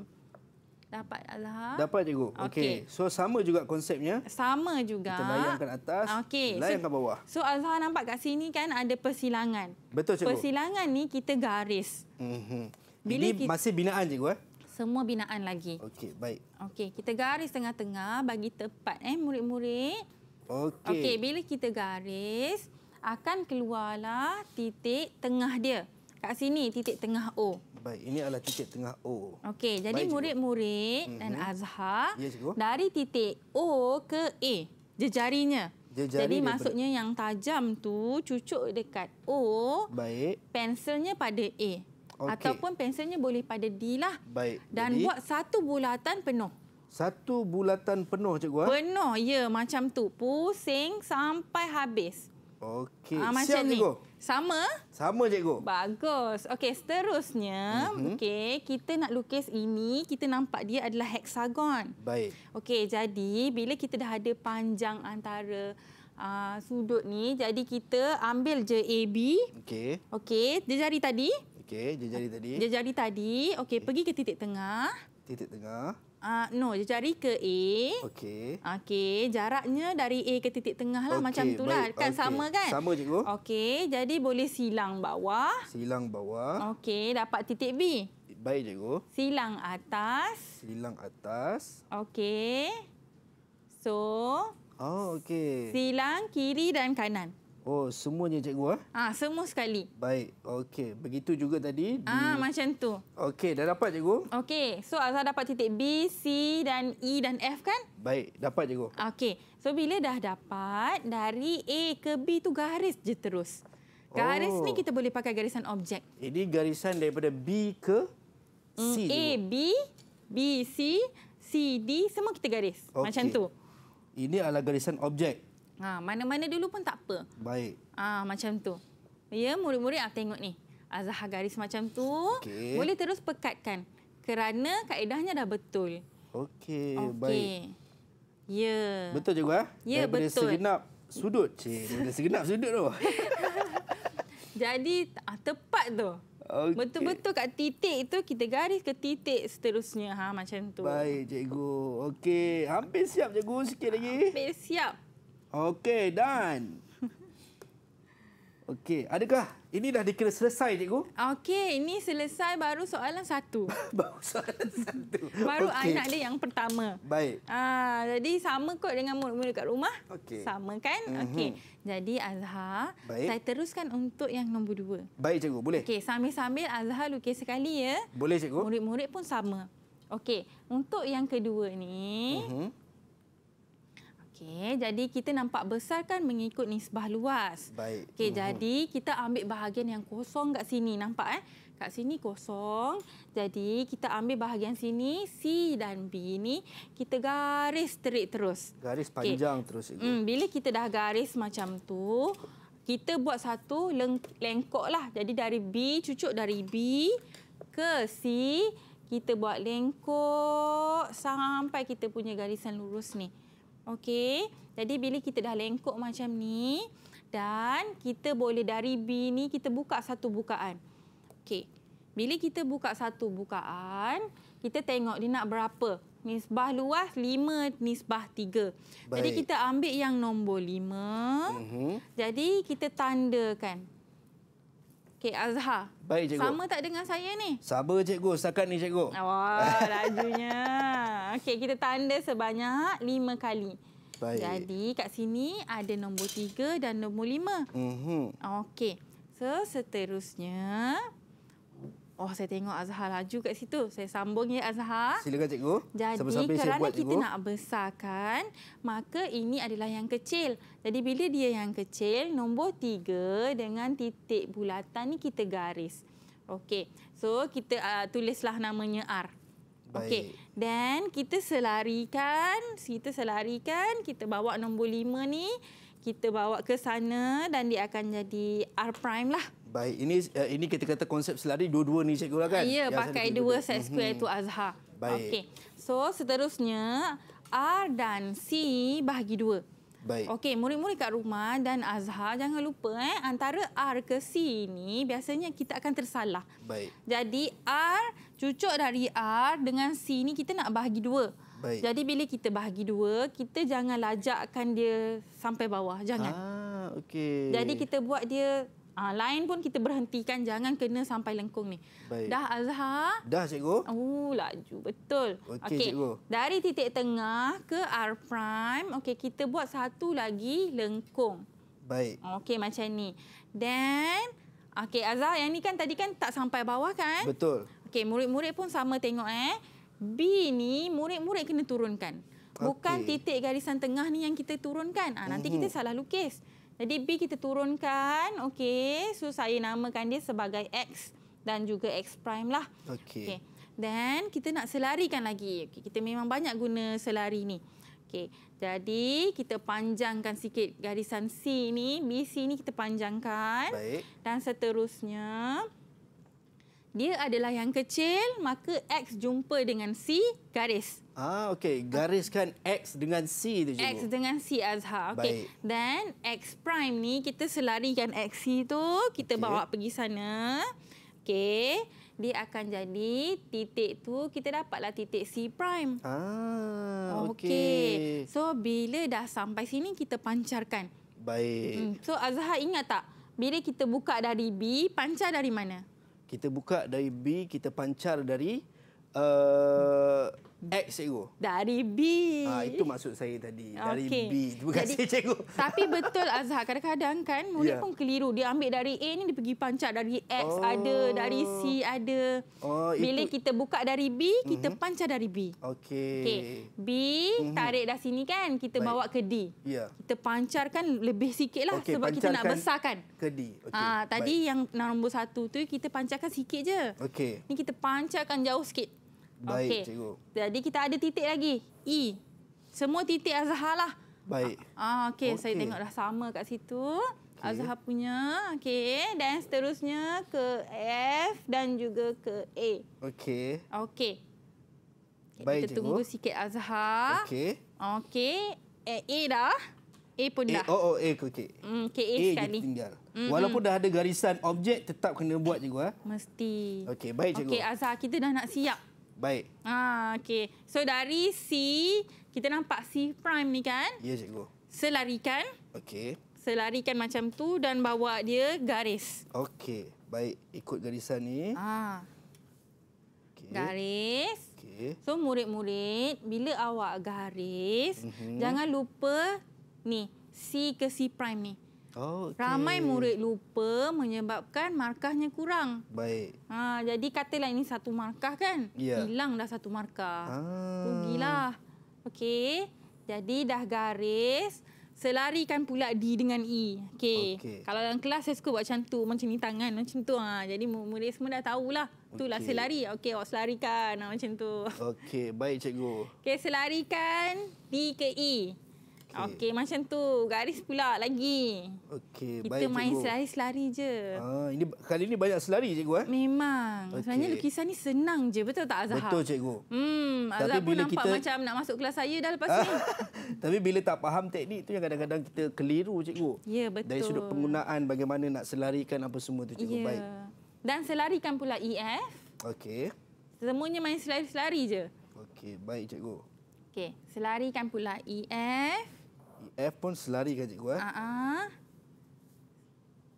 Dapat Allah. Dapat cikgu. Okey. Okay. So sama juga konsepnya. Sama juga. Kita layangkan atas, okay. layangkan so, bawah. So Allah nampak kat sini kan ada persilangan. Betul cikgu. Persilangan ni kita garis. Mhm. Ini kita... masih binaan cikgu eh? Semua binaan lagi. Okey, baik. Okey, kita garis tengah-tengah bagi tepat eh murid-murid. Okey. Okey, bila kita garis, akan keluarlah titik tengah dia. Kat sini titik tengah O. Baik, ini adalah titik tengah O. Okey, jadi murid-murid dan mm -hmm. Azhar ya, dari titik O ke A, jejarinya. Jejari jadi daripada... maksudnya yang tajam tu cucuk dekat O. Baik. Pensilnya pada A. Okay. Ataupun pensilnya boleh pada D lah. Baik. Dan jadi... buat satu bulatan penuh. Satu bulatan penuh cikgu ah. Penuh ya macam tu. Pusing sampai habis. Okey. Ah, macam Siap, Cikgu. Sama? Sama, cikgu. Bagus. Okey, seterusnya, mm -hmm. okey, kita nak lukis ini, kita nampak dia adalah heksagon. Baik. Okey, jadi bila kita dah ada panjang antara Uh, sudut ni jadi kita ambil je AB okey okey jejari tadi okey jejari tadi jejari tadi okey okay. pergi ke titik tengah titik tengah Uh, no, dia cari ke A. Okey. Okey, jaraknya dari A ke titik tengah lah okay, macam itulah. Baik. Lah. Kan okay. sama kan? Sama cikgu. Okey, jadi boleh silang bawah. Silang bawah. Okey, dapat titik B. Baik cikgu. Silang atas. Silang atas. Okey. So. Oh, okey. Silang kiri dan kanan. Oh, semuanya cikgu eh? Ha, semua sekali. Baik. Okey, begitu juga tadi. Ah, di... macam tu. Okey, dah dapat cikgu? Okey. So, Azhar dapat titik B, C dan E dan F kan? Baik, dapat cikgu. Okey. So, bila dah dapat dari A ke B tu garis je terus. Garis oh. ni kita boleh pakai garisan objek. Ini garisan daripada B ke C. Mm, A, B, B, C, C, D semua kita garis. Okay. Macam tu. Ini adalah garisan objek. Ha, mana-mana dulu pun tak apa. Baik. Ah ha, macam tu. Ya, murid-murid ah tengok ni. Azah garis macam tu. Okay. Boleh terus pekatkan. Kerana kaedahnya dah betul. Okey, okay. baik. Ya. Betul juga eh? Ya, Daripada betul. Daripada segenap sudut. Daripada segenap sudut tu. Jadi, ah, tepat tu. Okay. Betul-betul kat titik itu kita garis ke titik seterusnya ha macam tu. Baik cikgu. Okey, hampir siap cikgu sikit lagi. Hampir siap. Okey, dan Okey, adakah ini dah dikira selesai, cikgu? Okey, ini selesai baru soalan satu. baru soalan satu. baru okay. anak dia yang pertama. Baik. Ah, jadi sama kot dengan murid-murid kat rumah. Okey. Sama kan? Mm -hmm. Okey. Jadi Azhar, Baik. saya teruskan untuk yang nombor dua. Baik, cikgu. Boleh. Okey, sambil-sambil Azhar lukis sekali ya. Boleh, cikgu. Murid-murid pun sama. Okey, untuk yang kedua ni, mm -hmm. Okey, jadi kita nampak besar kan mengikut nisbah luas. Baik. Okey, uhum. jadi kita ambil bahagian yang kosong kat sini nampak eh? Kat sini kosong. Jadi kita ambil bahagian sini C dan B ni kita garis straight terus. Garis panjang okay. terus hmm, bila kita dah garis macam tu, kita buat satu leng lah. Jadi dari B cucuk dari B ke C kita buat lengkok sampai kita punya garisan lurus ni. Okey. Jadi bila kita dah lengkok macam ni dan kita boleh dari B ni kita buka satu bukaan. Okey. Bila kita buka satu bukaan, kita tengok dia nak berapa. Nisbah luas 5, nisbah 3. Jadi kita ambil yang nombor 5. Uh -huh. Jadi kita tandakan. Okey, Azha, Baik, cikgu. Sama tak dengan saya ni? Sabar, cikgu. Setakat ni, cikgu. Wah, lajunya. Okey, kita tanda sebanyak lima kali. Baik. Jadi, kat sini ada nombor tiga dan nombor lima. Mm -hmm. Okey. So, seterusnya, Oh saya tengok Azhar laju kat situ. Saya sambung ya Azhar. Silakan cikgu. Jadi Sambil-sambil kerana buat, kita cikgu. nak besarkan, maka ini adalah yang kecil. Jadi bila dia yang kecil, nombor tiga dengan titik bulatan ni kita garis. Okey. So kita uh, tulislah namanya R. Okey. Dan kita selarikan, kita selarikan, kita bawa nombor lima ni kita bawa ke sana dan dia akan jadi R prime lah. Baik, ini eh, ini kita kata konsep selari dua-dua ni cikgu lah kan? Ya, yang pakai dua set mm -hmm. square itu Azhar. Baik. Okay. So, seterusnya R dan C bahagi dua. Baik. Okey, murid-murid kat rumah dan Azhar jangan lupa eh antara R ke C ni biasanya kita akan tersalah. Baik. Jadi R cucuk dari R dengan C ni kita nak bahagi dua. Baik. Jadi bila kita bahagi dua, kita jangan lajakkan dia sampai bawah. Jangan. Ah, okay. Jadi kita buat dia ah, lain pun kita berhentikan. Jangan kena sampai lengkung ni. Baik. Dah Azhar? Dah cikgu. Oh, laju. Betul. Okey okay. cikgu. Dari titik tengah ke R prime, okey kita buat satu lagi lengkung. Baik. Okey macam ni. Then, okey Azah, yang ni kan tadi kan tak sampai bawah kan? Betul. Okey murid-murid pun sama tengok eh. B ni murid-murid kena turunkan. Bukan titik garisan tengah ni yang kita turunkan. Ha, nanti kita mhm. salah lukis. Jadi B kita turunkan. Okey, so saya namakan dia sebagai X dan juga X prime lah. Okey. Okay. Then kita nak selarikan lagi. Okay. Kita memang banyak guna selari ni. Okey, jadi kita panjangkan sikit garisan C ni. BC ni kita panjangkan. Baik. Dan seterusnya dia adalah yang kecil maka x jumpa dengan c garis. Ah okey, gariskan x dengan c tu cikgu. X dengan c Azhar. Okey. Dan x prime ni kita selarikan x c tu, kita okay. bawa pergi sana. Okey, dia akan jadi titik tu kita dapatlah titik c prime. Ah okey. Okay. So bila dah sampai sini kita pancarkan. Baik. Hmm. So Azhar ingat tak bila kita buka dari b, pancar dari mana? kita buka dari B kita pancar dari uh, X cikgu. Dari B. Ha, itu maksud saya tadi. Dari B. Terima kasih Jadi, cikgu. Tapi betul Azhar. Kadang-kadang kan murid yeah. pun keliru. Dia ambil dari A ni dia pergi pancak. Dari X oh. ada. Dari C ada. Oh, Bila kita buka dari B, kita mm -hmm. pancak dari B. Okey. Okay. B mhm. tarik dah sini kan. Kita Baik. bawa ke D. Yeah. Kita pancarkan lebih sikit lah. Okay, sebab kita nak besarkan. Ke D. Okay. Ha, ah, tadi Baik. yang nombor satu tu kita pancarkan sikit je. Okey. Ini kita pancarkan jauh sikit. Baik, okay. cikgu. Jadi kita ada titik lagi. E. Semua titik Azhar lah. Baik. Ah, ah okey, okay. saya dah sama kat situ. Okay. Azhar punya. Okey, dan seterusnya ke F dan juga ke A. Okey. Okey. Baik, kita cikgu. tunggu sikit Azhar. Okey. Okey, eh, A dah. A pun A, dah. Oh, oh A okey. Hmm, ke A, A sekali. A tinggal. Mm -hmm. Walaupun dah ada garisan objek tetap kena buat cikgu eh. Mesti. Okey, baik cikgu. Okey, Azhar, kita dah nak siap. Baik. Ah, okey. So dari C kita nampak C prime ni kan? Ya, cikgu. Selarikan. Okey. Selarikan macam tu dan bawa dia garis. Okey. Baik, ikut garisan ni. Ah. Okay. Garis. Okey. So murid-murid, bila awak garis, mm-hmm. jangan lupa ni C ke C prime ni. Oh, okay. Ramai murid lupa menyebabkan markahnya kurang. Baik. Ha, jadi katalah ini satu markah kan? Ya. Hilang dah satu markah. Ah. Rugilah. Ah. Okey. Jadi dah garis. Selarikan pula D dengan E. Okey. Okay. Kalau dalam kelas saya suka buat macam tu. Macam ni tangan macam tu. Ha. Jadi murid semua dah tahulah. tu lah selari. Okey awak selarikan ha, macam tu. Okey. Baik cikgu. Okey selarikan D ke E. Okey. Okey, macam tu. Garis pula lagi. Okey, baik Kita main selari-selari je. Ah, ini kali ini banyak selari cikgu eh? Memang. Okay. Sebenarnya lukisan ni senang je, betul tak Azhar? Betul cikgu. Hmm, Azhar Tapi pun nampak kita... macam nak masuk kelas saya dah lepas ni. Tapi bila tak faham teknik tu yang kadang-kadang kita keliru cikgu. Ya, yeah, betul. Dari sudut penggunaan bagaimana nak selarikan apa semua tu cikgu yeah. baik. Dan selarikan pula EF. Okey. Semuanya main selari-selari je. Okey, baik cikgu. Okey, selarikan pula EF. F pun selari kan cikgu eh. Uh-uh.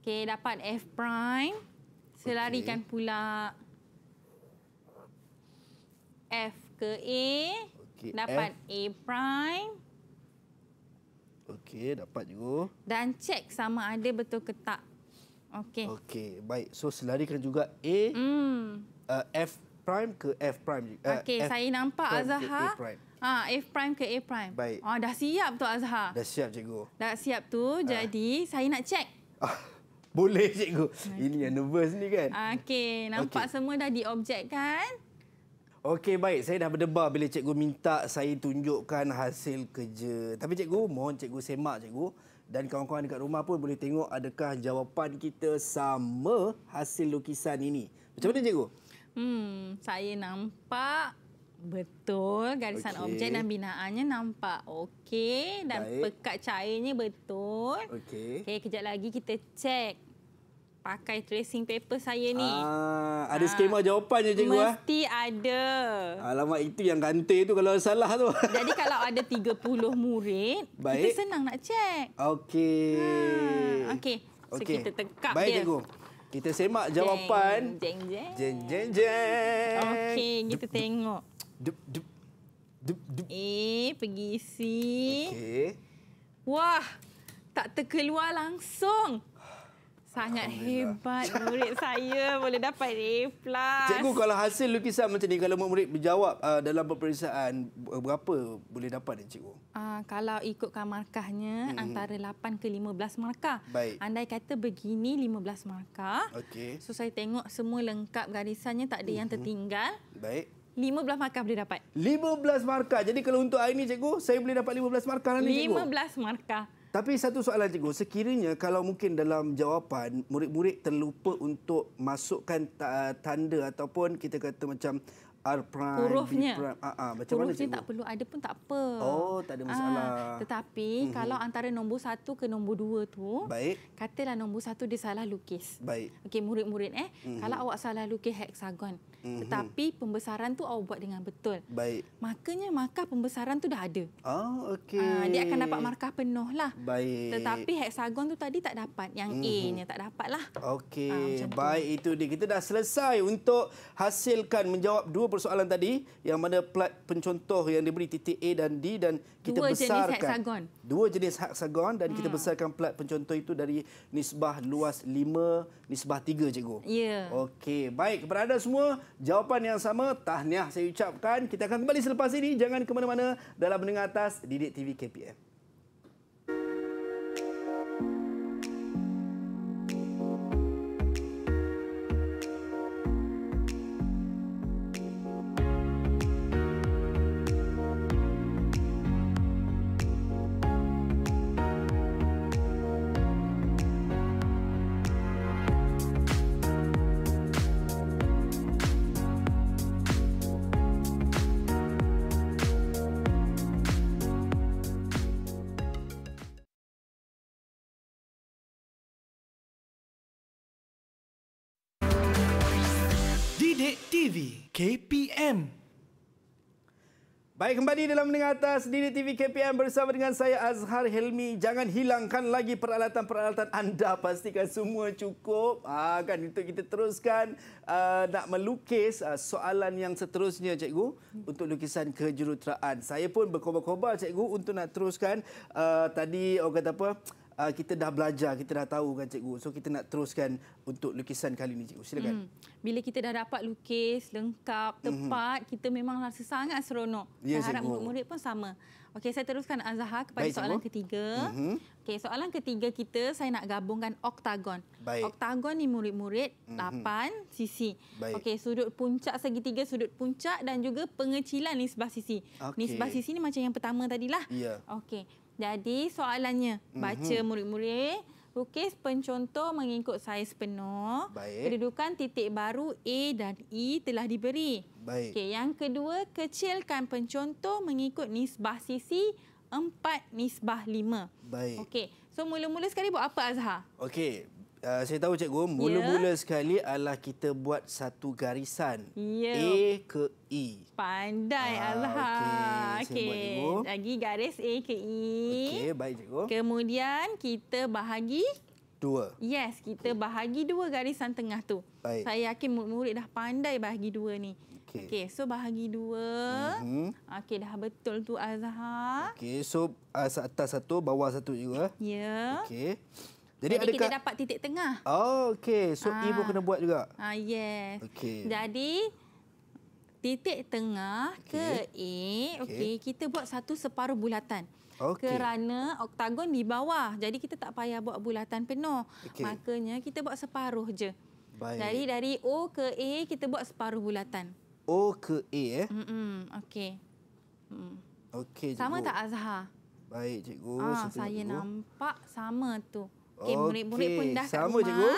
Okey, dapat F prime. Selarikan okay. pula. F ke A. Okay, dapat F. A prime. Okey, dapat juga. Dan cek sama ada betul ke tak. Okey. Okey, baik. So selarikan juga A. Mm. Uh, F prime ke F prime. Uh, Okey, saya nampak Azhar. Ah ha, F prime ke A prime. Baik. Ah dah siap tu Azhar. Dah siap cikgu. Dah siap tu. Ha. Jadi saya nak cek. Ah Boleh cikgu. Okay. Ini yang nervous ni kan. Ah, okey, nampak okay. semua dah di objek kan? Okey, baik. Saya dah berdebar bila cikgu minta saya tunjukkan hasil kerja. Tapi cikgu, mohon cikgu semak cikgu dan kawan-kawan dekat rumah pun boleh tengok adakah jawapan kita sama hasil lukisan ini. Macam mana cikgu? Hmm, saya nampak Betul, garisan okay. objek dan binaannya nampak okey dan Baik. pekat cairnya betul. Okey. Okey, kejap lagi kita cek pakai tracing paper saya ni. Ah, ada ah. skema jawapannya cikgu ah. Mesti ada. Alamak itu yang ganti tu kalau salah tu. Jadi kalau ada 30 murid, Baik. kita senang nak cek. Okey. Ha. Okey. So okay. kita tekap Baik, dia. Baik cikgu. Kita semak jawapan. Jeng jeng. Jeng jeng jeng. jeng. Okey, kita tengok. Dup, dup, dup, dup. A, eh, pergi C. Okey. Wah, tak terkeluar langsung. Sangat hebat murid saya boleh dapat A+. Cikgu, kalau hasil lukisan macam ni, kalau murid menjawab uh, dalam peperiksaan, berapa boleh dapat ni, cikgu? Uh, kalau ikutkan markahnya, hmm. antara 8 ke 15 markah. Baik. Andai kata begini 15 markah. Okey. So, saya tengok semua lengkap garisannya, tak ada uh-huh. yang mm-hmm. tertinggal. Baik. 15 markah boleh dapat. 15 markah. Jadi kalau untuk hari ini cikgu, saya boleh dapat 15 markah nanti cikgu. 15 markah. Tapi satu soalan cikgu, sekiranya kalau mungkin dalam jawapan murid-murid terlupa untuk masukkan tanda ataupun kita kata macam R prime, Hurufnya. B prime, aa, ah, aa, ah, macam Hurufnya mana cikgu? tak perlu ada pun tak apa. Oh, tak ada ah, masalah. Aa, tetapi mm -hmm. kalau antara nombor satu ke nombor dua tu, Baik. katalah nombor satu dia salah lukis. Baik. Okey, murid-murid eh, mm -hmm. kalau awak salah lukis heksagon, hmm tetapi pembesaran tu awak buat dengan betul. Baik. Makanya markah pembesaran tu dah ada. Oh, ah okey. Uh, dia akan dapat markah penuh lah. Baik. Tetapi hexagon tu tadi tak dapat yang mm-hmm. A-nya tak dapat lah. Okey. Uh, Baik itu dia kita dah selesai untuk hasilkan menjawab dua persoalan tadi yang mana plat pencontoh yang diberi titik A dan D dan kita dua besarkan jenis heksagon. dua jenis heksagon dan hmm. kita ah. besarkan plat pencontoh itu dari nisbah luas lima nisbah tiga cikgu. Ya. Yeah. Okey, baik kepada anda semua jawapan yang sama tahniah saya ucapkan. Kita akan kembali selepas ini jangan ke mana-mana dalam mendengar atas Didik TV KPM. KPM. Baik kembali dalam mendengar atas Dini TV KPM bersama dengan saya Azhar Helmi. Jangan hilangkan lagi peralatan-peralatan anda. Pastikan semua cukup. Ah kan untuk kita teruskan uh, nak melukis uh, soalan yang seterusnya cikgu untuk lukisan kejuruteraan. Saya pun berkobar-kobar cikgu untuk nak teruskan uh, tadi orang kata apa? uh, kita dah belajar, kita dah tahu kan cikgu. So kita nak teruskan untuk lukisan kali ni. cikgu. Silakan. Hmm. Bila kita dah dapat lukis lengkap, hmm. tepat, mm-hmm. kita memang rasa sangat seronok. Ya, saya harap murid-murid pun sama. Okey, saya teruskan Azhar kepada Baik, soalan cikgu. ketiga. Mm-hmm. Okey, soalan ketiga kita saya nak gabungkan oktagon. Baik. Oktagon ni murid-murid mm-hmm. 8 sisi. Okey, sudut puncak segitiga, sudut puncak dan juga pengecilan nisbah sisi. Okay. Nisbah sisi ni macam yang pertama tadilah. Yeah. Okey. Jadi soalannya, mhm. baca murid-murid, lukis pencontoh mengikut saiz penuh. Baik. Kedudukan titik baru A dan E telah diberi. Baik. Okay, yang kedua, kecilkan pencontoh mengikut nisbah sisi 4 nisbah 5. Baik. Okey. So mula-mula sekali buat apa Azhar? Okey. Uh, saya tahu cikgu, mula-mula yeah. sekali adalah kita buat satu garisan. Yeah. A ke I. E. Pandai, ah, Allah. Okey, okay. lagi garis A ke I. E. Okey, baik cikgu. Kemudian kita bahagi... Dua. Yes, kita bahagi dua garisan tengah tu. Baik. Saya yakin murid-murid dah pandai bahagi dua ni. Okey, okay, so bahagi dua. Mm -hmm. Okey, dah betul tu Azhar. Okey, so uh, atas satu, bawah satu juga. Ya. Yeah. Okey. Jadi, Jadi adakah... kita dapat titik tengah. Oh, okey. So ha. ibu kena buat juga. Ha, yes. Okay. Jadi titik tengah okay. ke E. Okey, okay. kita buat satu separuh bulatan. Okay. Kerana oktagon di bawah. Jadi kita tak payah buat bulatan penuh. Okay. Makanya kita buat separuh je. Baik. Jadi dari O ke A kita buat separuh bulatan. O ke A eh? Hmm, -mm. okey. Hmm. Okey, Sama tak Azhar? Baik, cikgu. Ah, saya cikgu. nampak sama tu. Okey, okay. murid-murid pun dah sama kat rumah. cikgu.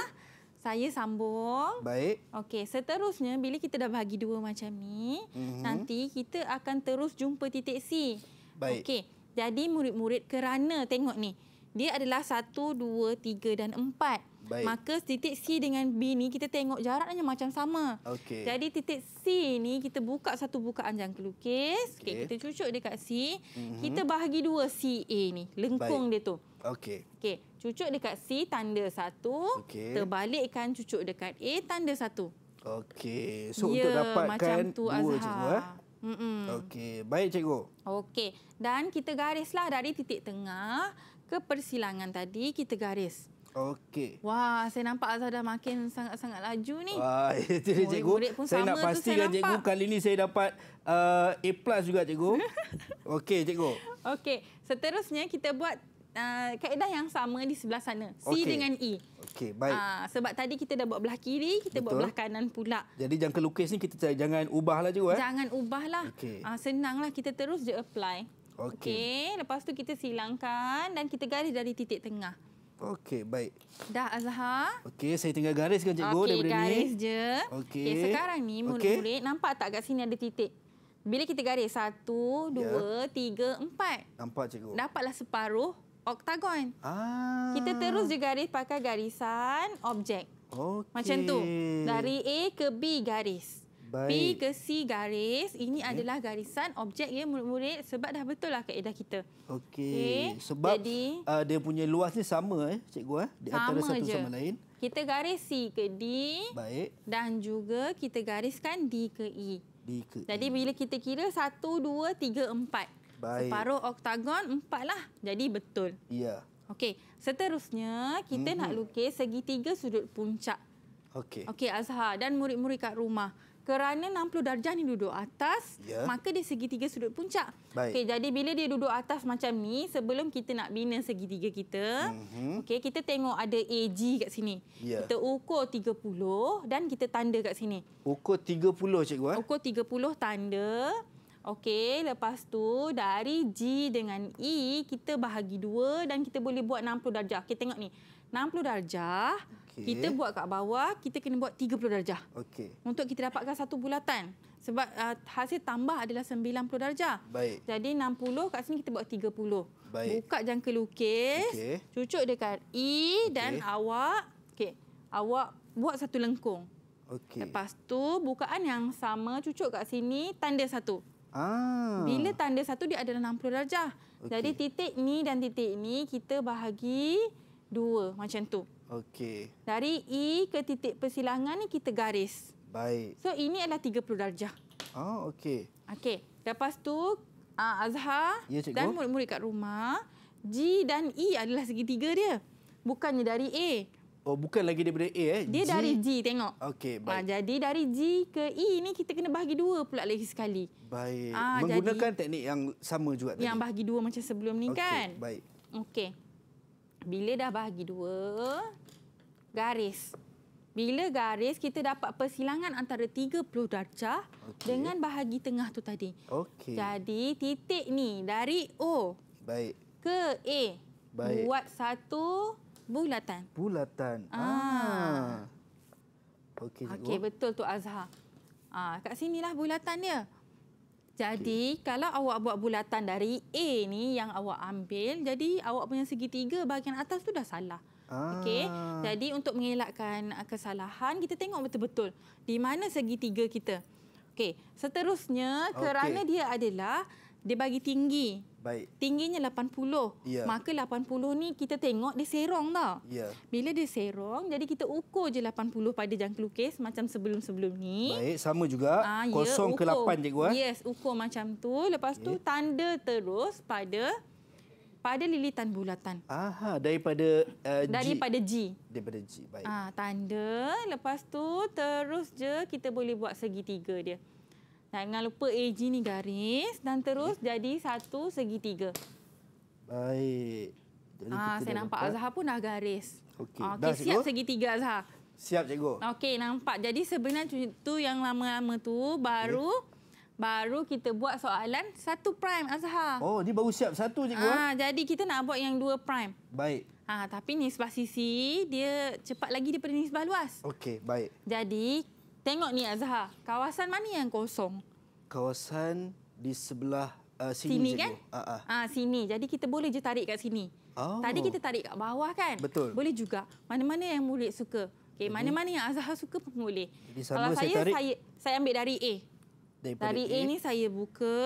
Saya sambung. Baik. Okey, seterusnya bila kita dah bagi dua macam ni, mm -hmm. nanti kita akan terus jumpa titik C. Baik. Okey, jadi murid-murid kerana tengok ni, dia adalah satu, dua, tiga dan empat. Baik. Maka titik C dengan B ni kita tengok jaraknya macam sama. Okay. Jadi titik C ni kita buka satu bukaan jangka lukis. Okay. Okay, kita cucuk dekat C. Mm -hmm. Kita bahagi dua CA ni. Lengkung Baik. dia tu. Okey. Okey. Cucuk dekat C tanda satu. Okay. Terbalikkan cucuk dekat A tanda satu. Okey. So ya, untuk dapatkan tu, dua Azhar. je tu. Eh? Mm -mm. Okey. Baik cikgu. Okey. Dan kita garislah dari titik tengah ke persilangan tadi. Kita garis. Okey. Wah, saya nampak Azhar dah makin sangat-sangat laju ni. Wah, itu dia Murid oh, cikgu. pun saya sama nak pastikan tu saya cikgu kali ni saya dapat uh, A plus juga cikgu. Okey cikgu. Okey, seterusnya kita buat uh, kaedah yang sama di sebelah sana. C okay. dengan E. Okey, baik. Uh, sebab tadi kita dah buat belah kiri, kita Betul. buat belah kanan pula. Jadi jangka lukis ni kita jangan ubahlah cikgu eh. Jangan ubahlah. Okay. Uh, ah, senanglah kita terus je apply. Okey. Okay. Lepas tu kita silangkan dan kita garis dari titik tengah. Okey, baik. Dah Azhar. Okey, saya tinggal garis kan cikgu okay, daripada garis ni. garis je. Okey. Okay, sekarang ni murid-murid okay. nampak tak kat sini ada titik? Bila kita garis satu, dua, ya. tiga, empat. Nampak cikgu. Dapatlah separuh oktagon. Ah. Kita terus je garis pakai garisan objek. Okey. Macam tu. Dari A ke B garis. Baik. P ke C garis. Ini okay. adalah garisan objek ya murid-murid sebab dah betul lah kaedah kita. Okey. Okay. Sebab Jadi, uh, dia punya luas ni sama eh cikgu eh di antara satu je. sama lain. Kita garis C ke D. Baik. Dan juga kita gariskan D ke E. D ke e. Jadi bila kita kira 1 2 3 4. Baik. Separuh oktagon empat lah. Jadi betul. Ya. Okey, seterusnya kita mm -hmm. nak mhm. lukis segitiga sudut puncak. Okey. Okey Azhar dan murid-murid kat rumah kerana 60 darjah ni duduk atas yeah. maka dia segitiga sudut puncak. Okey jadi bila dia duduk atas macam ni sebelum kita nak bina segitiga kita mm-hmm. okey kita tengok ada AG kat sini. Yeah. Kita ukur 30 dan kita tanda kat sini. Ukur 30 cikgu eh. Ukur 30 tanda. Okey lepas tu dari G dengan E kita bahagi dua dan kita boleh buat 60 darjah. Okey tengok ni. 60 darjah Okay. Kita buat kat bawah, kita kena buat 30 darjah. Okay. Untuk kita dapatkan satu bulatan. Sebab uh, hasil tambah adalah 90 darjah. Baik. Jadi 60 kat sini kita buat 30. Baik. Buka jangka lukis. Okay. Cucuk dekat E okay. dan awak. Okay. Awak buat satu lengkung. Okay. Lepas tu bukaan yang sama cucuk kat sini tanda satu. Ah. Bila tanda satu dia adalah 60 darjah. Okay. Jadi titik ni dan titik ni kita bahagi Dua macam tu. Okey. Dari E ke titik persilangan ni kita garis. Baik. So ini adalah 30 darjah. Ah oh, okey. Okey. Lepas tu uh, Azhar ya, dan murid-murid kat rumah G dan E adalah segitiga dia. Bukannya dari A. Oh bukan lagi daripada A eh. Dia G. dari G tengok. Okey ha, baik. Ha, jadi dari G ke E ni kita kena bahagi dua pula lagi sekali. Baik. Ha, Menggunakan jadi, teknik yang sama juga tadi. Yang bahagi dua macam sebelum ni okay, kan. Okey baik. Okey. Bila dah bahagi dua, garis. Bila garis, kita dapat persilangan antara 30 darjah okay. dengan bahagi tengah tu tadi. Okay. Jadi, titik ni dari O Baik. ke A Baik. buat satu bulatan. Bulatan. Ah. ah. Okey, okay, betul tu Azhar. Ah, kat sinilah bulatan dia. Jadi okay. kalau awak buat bulatan dari A ni yang awak ambil, jadi awak punya segitiga bahagian atas tu dah salah. Ah. Okey. Jadi untuk mengelakkan ah, kesalahan, kita tengok betul-betul di mana segitiga kita. Okey. Seterusnya okay. kerana dia adalah dia bagi tinggi Baik. Tingginya 80. Yeah. Maka 80 ni kita tengok dia serong tau. Yeah. Bila dia serong, jadi kita ukur je 80 pada jangka lukis macam sebelum-sebelum ni. Baik, sama juga. Ah, ya, Kosong yeah, ke 8 cikgu. Eh? Yes, ukur macam tu. Lepas tu yeah. tanda terus pada pada lilitan bulatan. Aha, daripada uh, G. Daripada G. Daripada G, baik. Ah, tanda, lepas tu terus je kita boleh buat segitiga dia. Jangan lupa AG ni garis dan terus okay. jadi satu segitiga. Baik. Jadi ah, saya nampak dapat. Azhar pun dah garis. Okey, okay, siap segitiga Azhar. Siap cikgu. Okey, nampak. Jadi sebenarnya tu yang lama-lama tu baru okay. baru kita buat soalan satu prime Azhar. Oh, ni baru siap satu cikgu. Eh? Ah, jadi kita nak buat yang dua prime. Baik. Ha, tapi nisbah sisi dia cepat lagi daripada nisbah luas. Okey, baik. Jadi Tengok ni Azhar, kawasan mana yang kosong? Kawasan di sebelah uh, sini, sini kan? Ah uh, uh. uh, sini. Jadi kita boleh je tarik kat sini. Oh. Tadi kita tarik kat bawah kan? Betul. Boleh juga. Mana-mana yang murid suka. Okey, mhm. mana-mana yang Azhar suka pun boleh. Kalau saya saya, tarik... saya saya ambil dari A. Daripada dari A, A ni saya buka.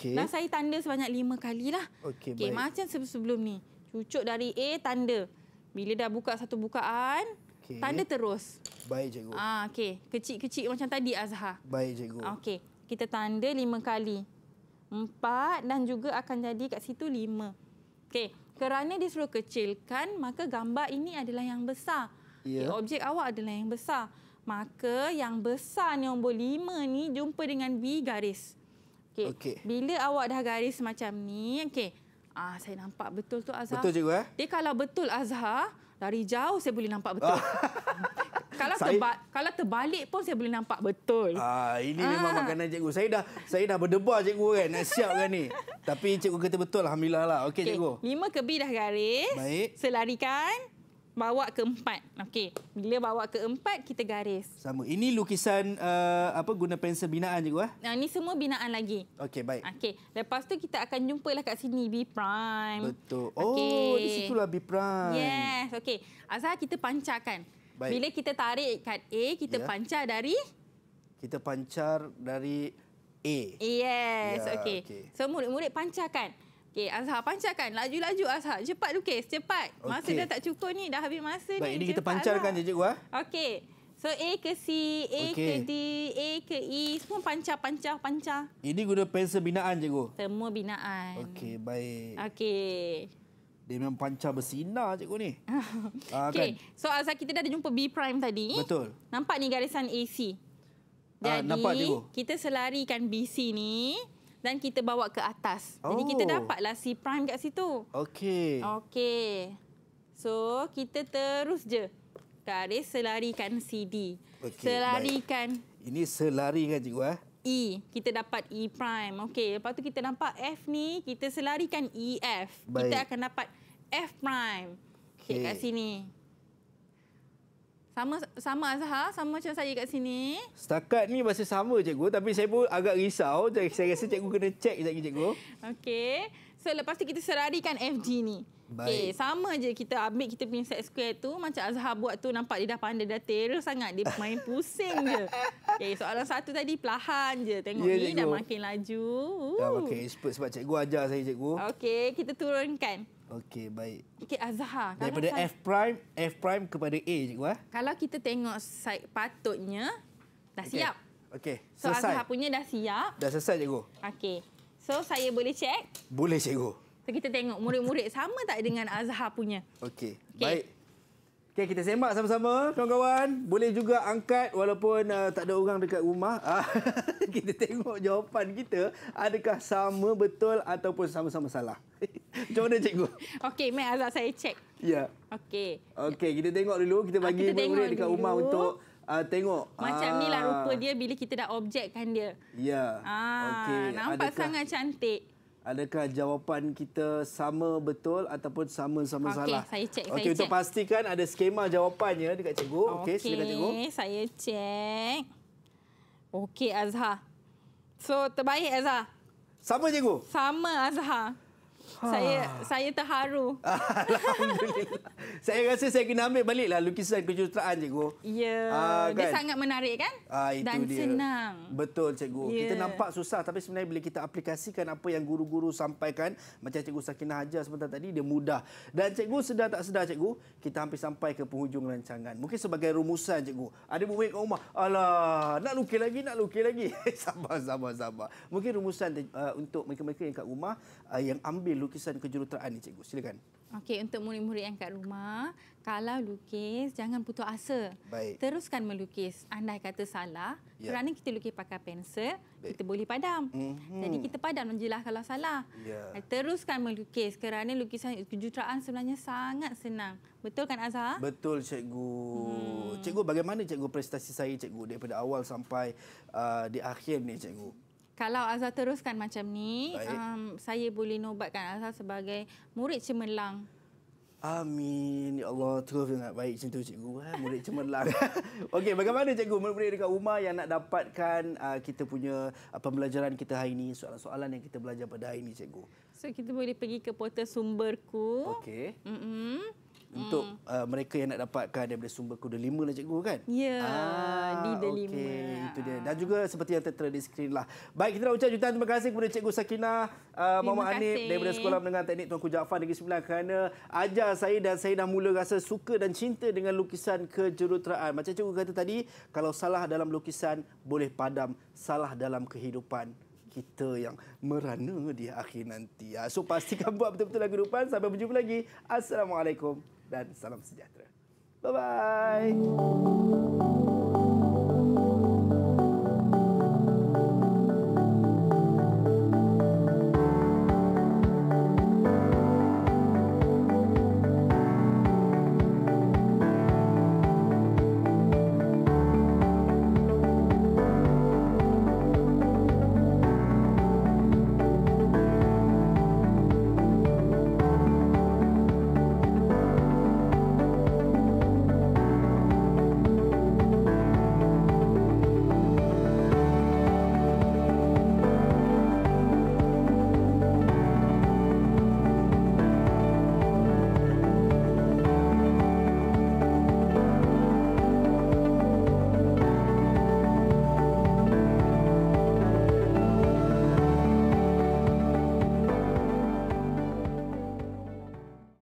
Okay. Dan saya tanda sebanyak lima kali lah. Okey, okay, macam sebelum, sebelum ni. Cucuk dari A tanda. Bila dah buka satu bukaan, Okay. Tanda terus. Baik, cikgu. Ah, okey. Kecil-kecil macam tadi Azhar. Baik, cikgu. Okey. Kita tanda lima kali. Empat dan juga akan jadi kat situ lima. Okey. Kerana dia suruh kecilkan, maka gambar ini adalah yang besar. Yeah. Okay, ya. objek awak adalah yang besar. Maka yang besar nombor lima ni jumpa dengan B garis. Okey. Okay. Bila awak dah garis macam ni, okey. Ah, saya nampak betul tu Azhar. Betul cikgu eh? Dia kalau betul Azhar, dari jauh saya boleh nampak betul. kalau saya... terba kalau terbalik pun saya boleh nampak betul. Ah ini ah. memang makanan cikgu. Saya dah saya dah berdebar cikgu kan nak kan ni. Tapi cikgu kata betul alhamdulillah lah. Okey okay. cikgu. Lima kebi dah garis. Baik. Selarikan bawa ke empat, Okey, bila bawa ke empat kita garis. Sama. Ini lukisan uh, apa guna pensel binaan juga eh? Nah, ini semua binaan lagi. Okey, baik. Okey, lepas tu kita akan jumpa jumpalah kat sini B prime. Betul. Okay. Oh, di situ lah B prime. Yes, okey. Azhar kita pancarkan. Baik. Bila kita tarik kad A, kita yeah. pancar dari kita pancar dari A. Yes, yeah, okey. Okay. So murid-murid pancarkan. Okey, Azhar pancarkan. Laju-laju Azhar. Cepat lukis, cepat. Masa dah tak cukup ni, dah habis masa Baik, ni. Baik, ini cepat kita pancarkan lah. je cikgu. Ha? Okey. So A ke C, A okay. ke D, A ke E, semua pancar, pancar, pancar. Ini guna pensel binaan je cikgu? Semua binaan. Okey, baik. Okey. Dia memang pancar bersinar cikgu ni. ah, Okey, kan? so asal kita dah jumpa B prime tadi. Betul. Nampak ni garisan AC. Jadi, ah, nampak, kita selarikan BC ni dan kita bawa ke atas. Oh. Jadi kita oh. dapatlah C prime kat situ. Okey. Okey. So, kita terus je garis selarikan CD. Okay, selarikan. Baik. Ini selarikan cikgu eh. E, kita dapat E prime. Okey, lepas tu kita nampak F ni, kita selarikan EF. Kita akan dapat F prime. Okey, okay, kat sini. Sama sama Azhar, sama macam saya kat sini. Setakat ni masih sama cikgu tapi saya pun agak risau. Saya rasa cikgu kena check lagi cikgu. Okey. So lepas tu kita seradikan FG ni. Okey, sama je kita ambil kita punya set square tu macam Azhar buat tu nampak dia dah pandai dah terer sangat dia main pusing je. Okey, soalan satu tadi pelahan je. Tengok ya, ni dah makin laju. Dah makin expert sebab cikgu ajar saya cikgu. Okey, kita turunkan. Okey, baik. Okey, Azhar. Daripada F prime, F prime kepada A cikgu. Eh? Kalau kita tengok side patutnya, dah okay. siap. Okey, so, selesai. So, Azhar punya dah siap. Dah selesai cikgu. Okey. So, saya boleh cek? Boleh cikgu. So, kita tengok murid-murid sama tak dengan Azhar punya? Okey, okay. baik. Okey, kita sembak sama-sama, kawan-kawan. Boleh juga angkat walaupun uh, tak ada orang dekat rumah. Uh, kita tengok jawapan kita adakah sama betul ataupun sama-sama salah. Macam mana, cikgu? Okey, mai azab saya cek. Ya. Yeah. Okey. Okey, kita tengok dulu. Kita ah, bagi kita murid, -murid dekat dulu. rumah untuk uh, tengok. Macam ni lah rupa dia bila kita dah objekkan dia. Ya. Yeah. Ah, okay. Nampak adakah... sangat cantik adakah jawapan kita sama betul ataupun sama-sama okay, salah? Okey, saya cek. Okey, okay, untuk check. pastikan ada skema jawapannya dekat cikgu. Okey, okay, silakan cikgu. Okey, saya cek. Okey, Azhar. So, terbaik Azhar. Sama cikgu? Sama Azhar. Ha. Saya saya terharu. saya rasa saya kena ambil baliklah lukisan kejuruteraan cikgu. Ya. Ha, kan? Dia sangat menarik kan? Ha, itu Dan dia. senang. Betul cikgu. Ya. Kita nampak susah tapi sebenarnya bila kita aplikasikan apa yang guru-guru sampaikan macam cikgu Sakinah Hajar sebentar tadi dia mudah. Dan cikgu sedar tak sedar cikgu, kita hampir sampai ke penghujung rancangan. Mungkin sebagai rumusan cikgu. Ada bumi kat rumah. Alah, nak lukis lagi, nak lukis lagi. sabar sabar sabar. Mungkin rumusan uh, untuk mereka-mereka yang kat rumah uh, yang ambil lukisan kejuruteraan ni cikgu silakan Okey untuk murid-murid yang kat rumah kalau lukis jangan putus asa. Baik. Teruskan melukis. Andai kata salah, ya. kerana kita lukis pakai pensel, Baik. kita boleh padam. Mm-hmm. Jadi kita padam menjelah kalau salah. Ya. Eh, teruskan melukis kerana lukisan kejuruteraan sebenarnya sangat senang. Betul kan Azhar? Betul cikgu. Hmm. Cikgu bagaimana cikgu prestasi saya cikgu daripada awal sampai uh, di akhir ni cikgu? kalau Azhar teruskan macam ni, um, saya boleh nobatkan Azhar sebagai murid cemerlang. Amin. Ya Allah, terus sangat baik macam tu cikgu. Ha? Murid cemerlang. Okey, bagaimana cikgu murid-murid dekat rumah yang nak dapatkan uh, kita punya uh, pembelajaran kita hari ini, soalan-soalan yang kita belajar pada hari ini cikgu? So, kita boleh pergi ke portal sumberku. Okey. Mm -mm hmm. untuk uh, mereka yang nak dapatkan daripada sumber kuda lima lah cikgu kan? Ya, ah, di the lima. itu dia. Dan ah. juga seperti yang tertera di skrin lah. Baik, kita nak ucap jutaan terima kasih kepada cikgu Sakina, uh, Mama Anip daripada Sekolah Menengah Teknik Tuan Kujafan Negeri Sembilan kerana ajar saya dan saya dah mula rasa suka dan cinta dengan lukisan kejuruteraan. Macam cikgu kata tadi, kalau salah dalam lukisan boleh padam, salah dalam kehidupan kita yang merana dia akhir nanti. Ah, so pastikan buat betul-betul lagu depan. Sampai berjumpa lagi. Assalamualaikum dan salam sejahtera. Bye bye.